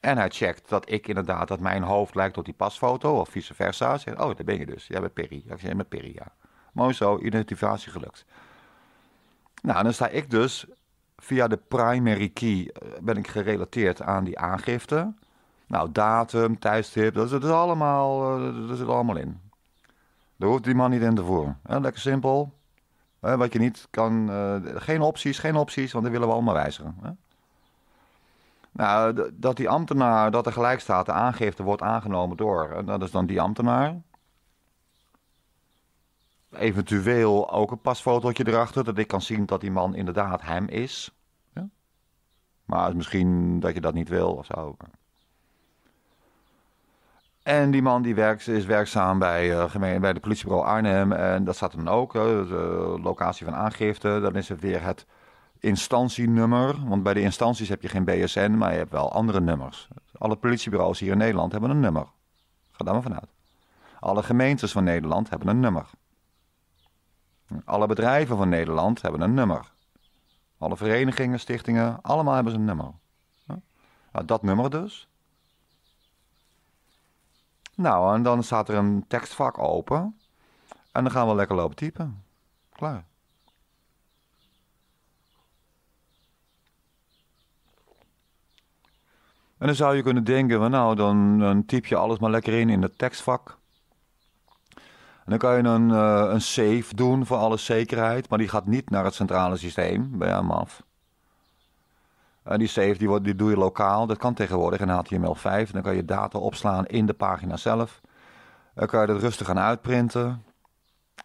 Speaker 1: En hij checkt dat ik inderdaad, dat mijn hoofd lijkt op die pasfoto of vice versa. Zegt, oh, daar ben je dus. Jij bent Perry. Ik zeg, met Perry, ja. Mooi zo, identificatie gelukt. Nou, dan sta ik dus via de primary key eh, ben ik gerelateerd aan die aangifte. Nou, datum, tijdstip, dat, zit is allemaal, eh, dat zit allemaal in. Daar hoeft die man niet in te voeren. Lekker simpel. Wat je niet kan, eh, geen opties, geen opties, want dat willen we allemaal wijzigen. Nou, dat die ambtenaar, dat er gelijk staat, de aangifte wordt aangenomen door. En eh, dat is dan die ambtenaar. Eventueel ook een pasfotootje erachter, dat ik kan zien dat die man inderdaad hem is. Ja? Maar misschien dat je dat niet wil of zo. En die man die werkt, is werkzaam bij, uh, bij de politiebureau Arnhem. En dat staat dan ook, de dus, eh, locatie van aangifte. Dan is het weer het instantienummer. Want bij de instanties heb je geen BSN, maar je hebt wel andere nummers. Alle politiebureaus hier in Nederland hebben een nummer. Ga daar maar vanuit. Alle gemeentes van Nederland hebben een nummer. Alle bedrijven van Nederland hebben een nummer. Alle verenigingen, stichtingen, allemaal hebben ze een nummer. Nou, dat nummer dus. Nou, en dan staat er een tekstvak open. En dan gaan we lekker lopen typen. Klaar. En dan zou je kunnen denken, van, nou, dan, dan typ je alles maar lekker in in het tekstvak. En dan kan je een, save eh, een doen voor alle zekerheid, maar die gaat niet naar het centrale systeem bij AMAF. En die save die, doe je lokaal, dat kan tegenwoordig in HTML5. Dan kan je data opslaan in de pagina zelf. Dan kan je dat rustig gaan uitprinten.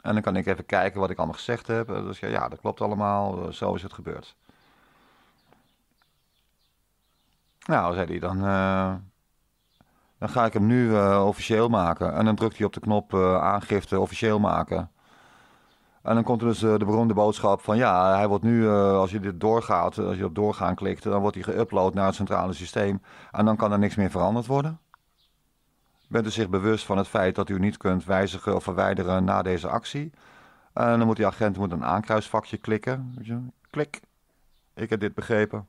Speaker 1: En dan kan ik even kijken wat ik allemaal gezegd heb. Dus ja, ja dat klopt allemaal, zo is het gebeurd. Nou, zei hij, dan, eh, dan ga ik hem nu eh, officieel maken. En dan drukt hij op de knop eh, aangifte officieel maken. En dan komt er dus de beroemde boodschap van ja, hij wordt nu, als je dit doorgaat, als je op doorgaan klikt, dan wordt hij geüpload naar het centrale systeem. En dan kan er niks meer veranderd worden. Bent u dus zich bewust van het feit dat u niet kunt wijzigen of verwijderen na deze actie? En dan moet die agent moet een aankruisvakje klikken. Klik, ik heb dit begrepen.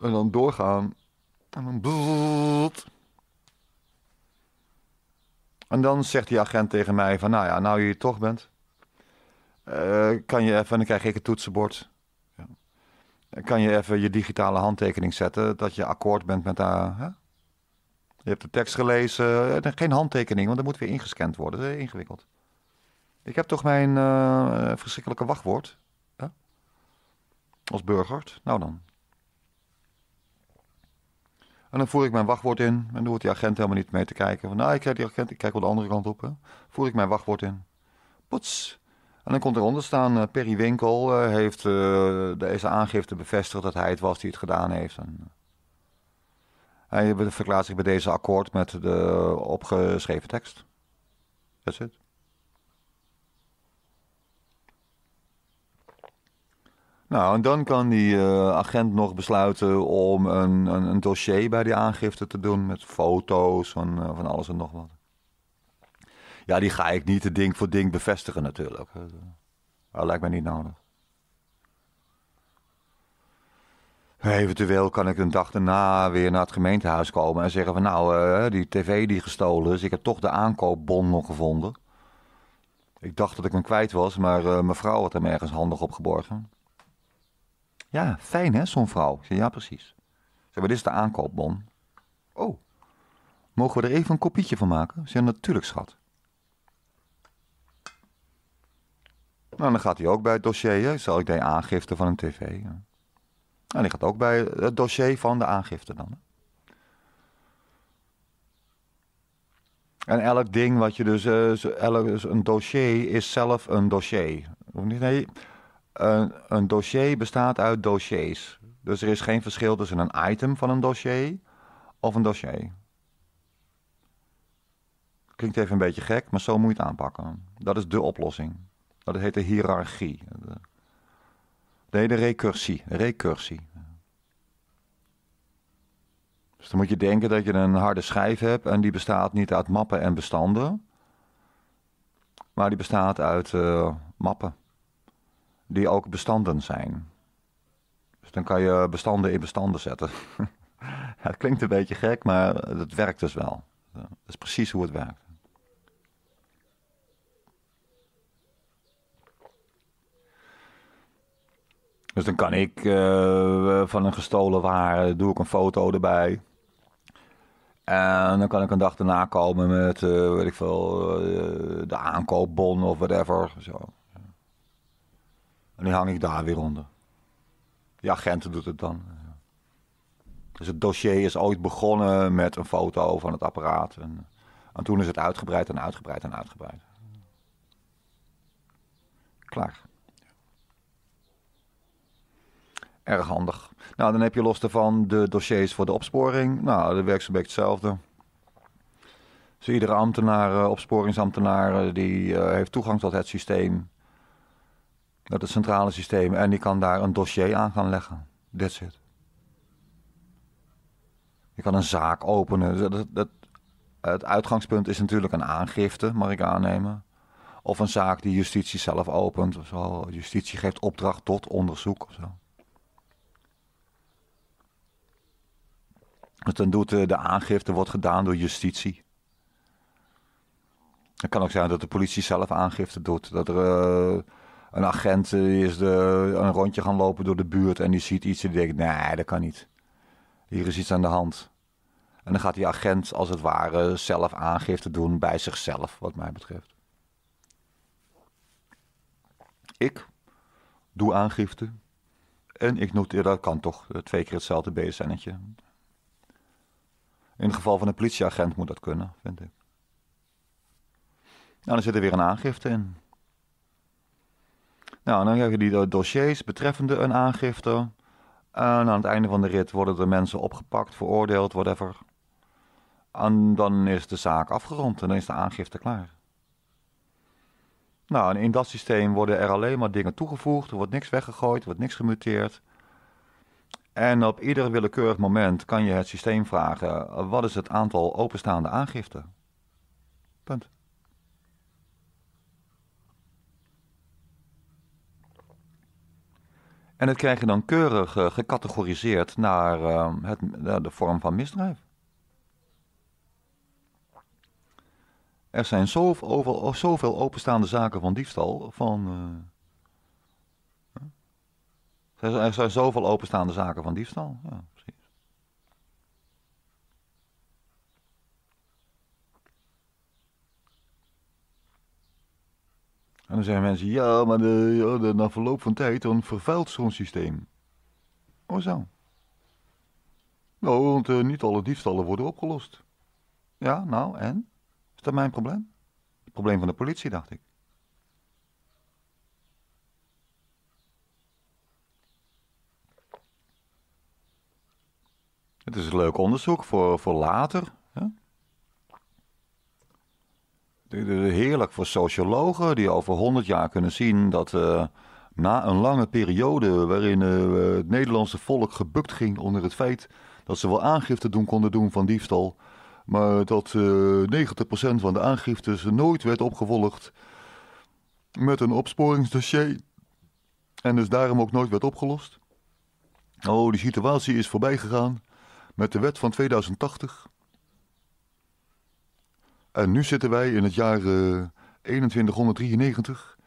Speaker 1: En dan doorgaan. En dan... En dan zegt die agent tegen mij van, nou ja, nou je hier toch bent, eh, kan je even, en dan krijg ik het toetsenbord, ja. kan je even je digitale handtekening zetten dat je akkoord bent met daar. je hebt de tekst gelezen, eh, geen handtekening, want dat moet weer ingescand worden, dat is ingewikkeld. Ik heb toch mijn eh, verschrikkelijke wachtwoord, als burger. Nou dan, en dan voer ik mijn wachtwoord in. En dan hoort die agent helemaal niet mee te kijken. Van, nou, ik kijk die agent, ik kijk wel de andere kant op. Voer ik mijn wachtwoord in. Poets. En dan komt eronder staan, uh, Perry Winkel eh, heeft eh, deze aangifte bevestigd dat hij het was die het gedaan heeft. En, hij verklaart zich bij deze akkoord met de opgeschreven tekst. That's it. Nou, en dan kan die eh, agent nog besluiten om een, een, een, dossier bij die aangifte te doen met foto's van, eh, van alles en nog wat. Ja, die ga ik niet ding voor ding bevestigen natuurlijk. Eh, dat lijkt mij niet nodig. Eventueel kan ik een dag daarna weer naar het gemeentehuis komen en zeggen van nou, die tv die gestolen is, ik heb toch de aankoopbon nog gevonden. Ik dacht dat ik hem kwijt was, maar uh, mijn had hem ergens handig opgeborgen. geborgen. Ja, fijn hè, zo'n vrouw. ja, precies. Ik zei, wat is de aankoopbon? Oh, mogen we er even een kopietje van maken? Ze zei, natuurlijk schat. Nou, dan gaat hij ook bij het dossier. Hè? ik de aangifte van een tv. En nou, die gaat ook bij het dossier van de aangifte dan. Hè? En elk ding wat je dus, eh, elk, dus een dossier is zelf een dossier. Nee, een, een dossier bestaat uit dossiers. Dus er is geen verschil tussen een item van een dossier of een dossier. Klinkt even een beetje gek, maar zo moet je het aanpakken. Dat is de oplossing. Dat heet de hiërarchie. Nee, de recursie. Recursie. Dus dan moet je denken dat je een harde schijf hebt en die bestaat niet uit mappen en bestanden, maar die bestaat uit uh, mappen die ook bestanden zijn. Dus dan kan je bestanden in bestanden zetten. het klinkt een beetje gek, maar het werkt dus wel. Dat is precies hoe het werkt. Dus dan kan ik eh, van een gestolen waar, doe ik een foto erbij. En dan kan ik een dag daarna komen met, eh, weet ik veel, eh, de aankoopbon of whatever. Zo. En die hang ik daar weer onder. Die agenten doet het dan. Dus het dossier is ooit begonnen met een foto van het apparaat. En, en toen is het uitgebreid en uitgebreid en uitgebreid. Klaar. Erg handig. Nou, dan heb je los daarvan de dossiers voor de opsporing. Nou, dat werkt zo'n beetje hetzelfde. Dus iedere ambtenaar, eh, opsporingsambtenaar, eh, die eh, heeft toegang tot het systeem. Dat het centrale systeem. En die kan daar een dossier aan gaan leggen. That's it. Je kan een zaak openen. Dat, dat, het uitgangspunt is natuurlijk een aangifte, mag ik aannemen. Of een zaak die justitie zelf opent. Of zo. Justitie geeft opdracht tot onderzoek. Of zo. Dus dan doet eh, de, aangifte wordt gedaan door justitie. Het kan ook zijn dat de politie zelf aangifte doet. Dat er. Eh, een agent eh, is de, een rondje gaan lopen door de buurt en die ziet iets en die denkt, nee, dat kan niet. Hier is iets aan de hand. En dan gaat die agent als het ware zelf aangifte doen bij zichzelf, wat mij betreft. Ik doe aangifte. En ik noteer, dat kan toch, eh, twee keer hetzelfde BSN'tje. In het geval van een politieagent moet dat kunnen, vind ik. Nou, dan zit er weer een aangifte in. Nou, dan je die dossiers betreffende een aangifte. En aan het einde van de rit worden de mensen opgepakt, veroordeeld, whatever. En dan is de zaak afgerond en dan is de aangifte klaar. Nou, en in dat systeem worden er alleen maar dingen toegevoegd. Er wordt niks weggegooid, er wordt niks gemuteerd. En op ieder willekeurig moment kan je het systeem vragen: wat is het aantal openstaande aangiften? Punt. En dat krijg je dan keurig eh, gecategoriseerd naar, ehm, het, eh, de vorm van misdrijf. Er zijn zoveel, zoveel openstaande zaken van diefstal. Van, eh, er zijn zoveel openstaande zaken van diefstal. Ja.
Speaker 2: En dan zeggen mensen, ja, maar de, ja, de, na verloop van tijd dan vervuilt zo'n systeem. Hoezo? Oh, zo. Nou, want eh, niet alle diefstallen worden opgelost.
Speaker 1: Ja, nou, en? Is dat mijn probleem? Het probleem van de politie, dacht ik. Het is een leuk onderzoek voor, voor later. Hè? Heerlijk voor sociologen die over 100 jaar kunnen zien dat eh, na een lange periode waarin eh, het
Speaker 2: Nederlandse volk gebukt ging onder het feit dat ze wel aangifte doen konden doen van diefstal, maar dat uh, eh, 90% van de aangiftes nooit werd opgevolgd met een opsporingsdossier en dus daarom ook nooit werd opgelost. Oh, die situatie is voorbij gegaan met de wet van 2080. En nu zitten wij in het jaar 2193.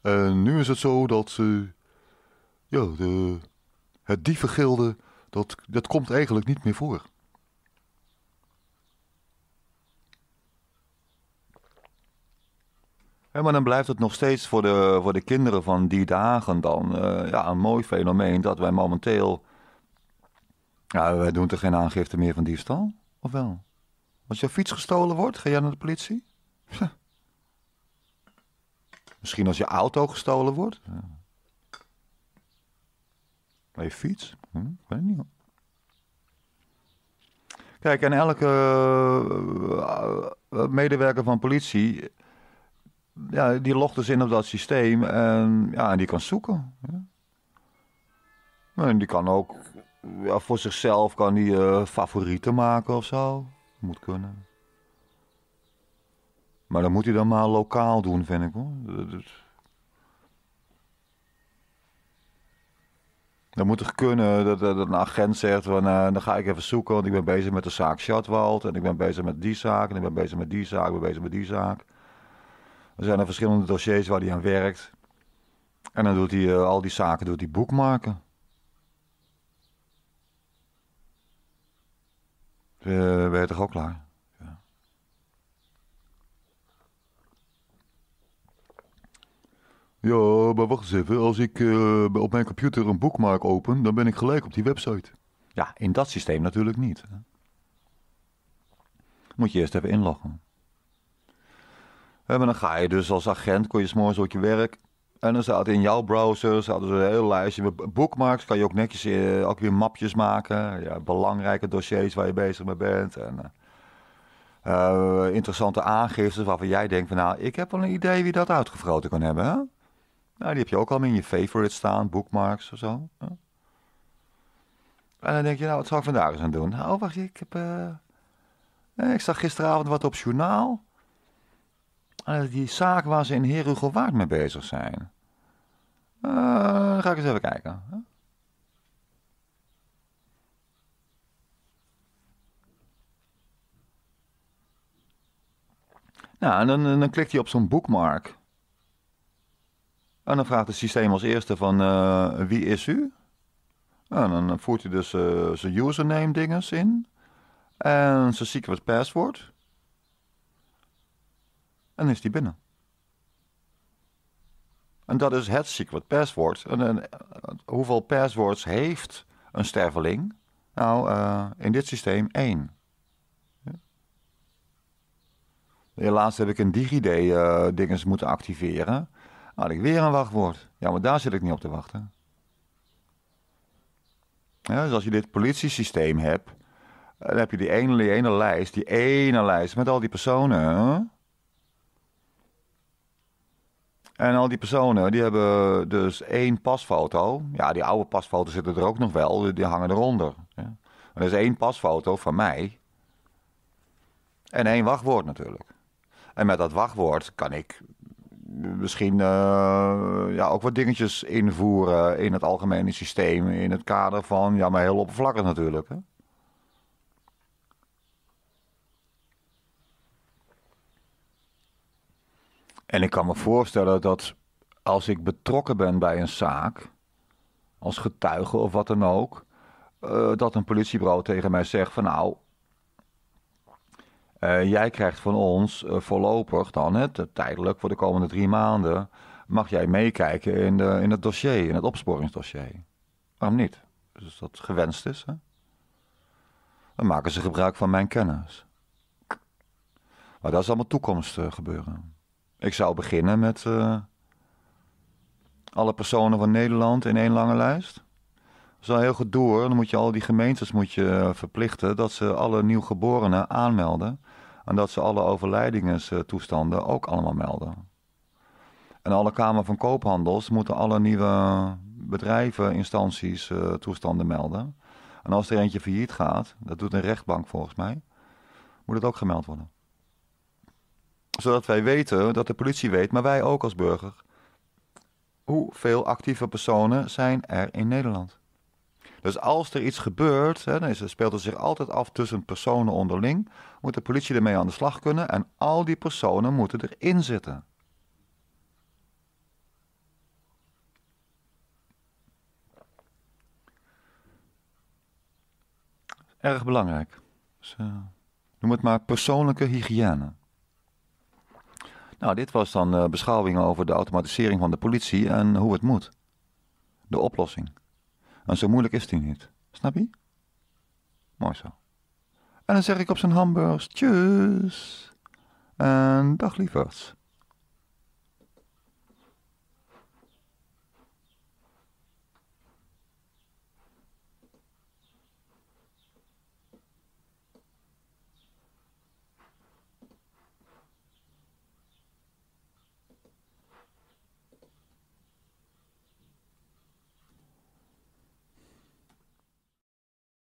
Speaker 2: Eh, en nu is het zo dat eh, ja, de, het dievengilde, dat, dat komt eigenlijk niet meer voor. maar dan blijft het
Speaker 1: nog steeds voor de, voor de kinderen van die dagen dan eh, ja, een mooi fenomeen dat wij momenteel. wij doen er geen aangifte meer van diefstal, of wel? Als je fiets gestolen wordt, ga jij naar de politie? Misschien als je auto gestolen wordt? Maar je fiets? Hm, weet niet. Kijk, en elke eh, eh, medewerker van politie, ja, die logt dus in op dat systeem en, ja, en die kan zoeken. Ja. En die kan ook ja, voor zichzelf kan die, eh, favorieten maken of zo. Moet kunnen. Maar dat moet hij dan maar lokaal doen, vind ik hoor. Dat, moet toch kunnen dat, een agent zegt van eh, dan ga ik even zoeken, want ik ben bezig met de zaak Schatwald en ik ben bezig met die zaak en ik ben bezig met die zaak, ik ben bezig met die zaak. Er zijn er verschillende dossiers waar hij aan werkt. En dan doet hij eh, al die zaken doet hij boekmaken. ben eh, je toch ook klaar? Ja.
Speaker 2: ja, maar wacht eens even. Als ik eh, op mijn computer een boekmark open, dan ben ik gelijk op die website. Ja, in dat systeem natuurlijk niet.
Speaker 1: Moet je eerst even inloggen. En dan ga je dus als agent, kon je s'morgens op je werk, en dan zaten in jouw browser zaten een heel lijstje. Bookmarks kan je ook netjes eh, ook weer mapjes maken. Ja, belangrijke dossiers waar je bezig mee bent. En, eh, eh, interessante aangiftes waarvan jij denkt van nou, ik heb wel een idee wie dat uitgevroten kan hebben. Hè? Nou, die heb je ook allemaal in je favorite staan, bookmarks of zo. Hè? En dan denk je, nou, wat zou ik vandaag eens aan doen? Nou, wacht, ik heb... Ik zag gisteravond wat op journaal. Eh, die zaak waar ze in Herugelwaard mee bezig zijn. Eh, dan ga ik eens even kijken. Nou, en dan, dan klikt hij op zo'n bookmark. En dan vraagt het systeem als eerste van eh, wie is u? En dan voert hij dus zijn username dinges in. En zijn secret password en is die binnen. En dat is het secret password. En, en hoeveel passwords heeft een sterveling? Nou, eh, in dit systeem één. Ja, heb ik een DigiD-dinges eh, dingens moeten activeren. Had ik weer een wachtwoord. Ja, maar daar zit ik niet op te wachten. Ja, dus als je dit politiesysteem hebt, dan heb je die die ene lijst, die ene lijst met al die personen. En al die personen, die hebben dus één pasfoto. Ja, die oude pasfoto's zitten er ook nog wel, die hangen eronder. Ja. er is één pasfoto van mij. En één wachtwoord natuurlijk. En met dat wachtwoord kan ik misschien eh, ja, ook wat dingetjes invoeren in het algemene systeem. In het kader van, ja, maar heel oppervlakkig natuurlijk. Hè? En ik kan me voorstellen dat als ik betrokken ben bij een zaak, als getuige of wat dan ook, eh, dat een politiebureau tegen mij zegt van nou, eh, jij krijgt van ons eh, voorlopig dan, het, tijdelijk voor de komende drie maanden, mag jij meekijken in, de, in het dossier, in het opsporingsdossier. Waarom niet? Dus dat gewenst is, hè? dan maken ze gebruik van mijn kennis. Maar dat is allemaal toekomst gebeuren. Ik zou beginnen met eh, alle personen van Nederland in één lange lijst. Dat is wel heel gedoe hoor. Dan moet je al die gemeentes moet je eh, verplichten dat ze alle nieuwgeborenen aanmelden. En dat ze alle toestanden ook allemaal melden. En alle Kamer van Koophandels moeten alle nieuwe bedrijven, instanties, eh, toestanden melden. En als er eentje failliet gaat, dat doet een rechtbank volgens mij, moet het ook gemeld worden zodat wij weten, dat de politie weet, maar wij ook als burger. Hoeveel actieve personen zijn er in Nederland? Dus als er iets gebeurt, hè, dan speelt het zich altijd af tussen personen onderling. Moet de politie ermee aan de slag kunnen en al die personen moeten erin zitten. Erg belangrijk. Dus, eh, noem het maar persoonlijke hygiëne. Nou, dit was dan uh, beschouwingen over de automatisering van de politie en hoe het moet. De oplossing. En zo moeilijk is die niet. Snap je? Mooi zo. En dan zeg ik op zijn hamburgers tjus. En dag lieverds.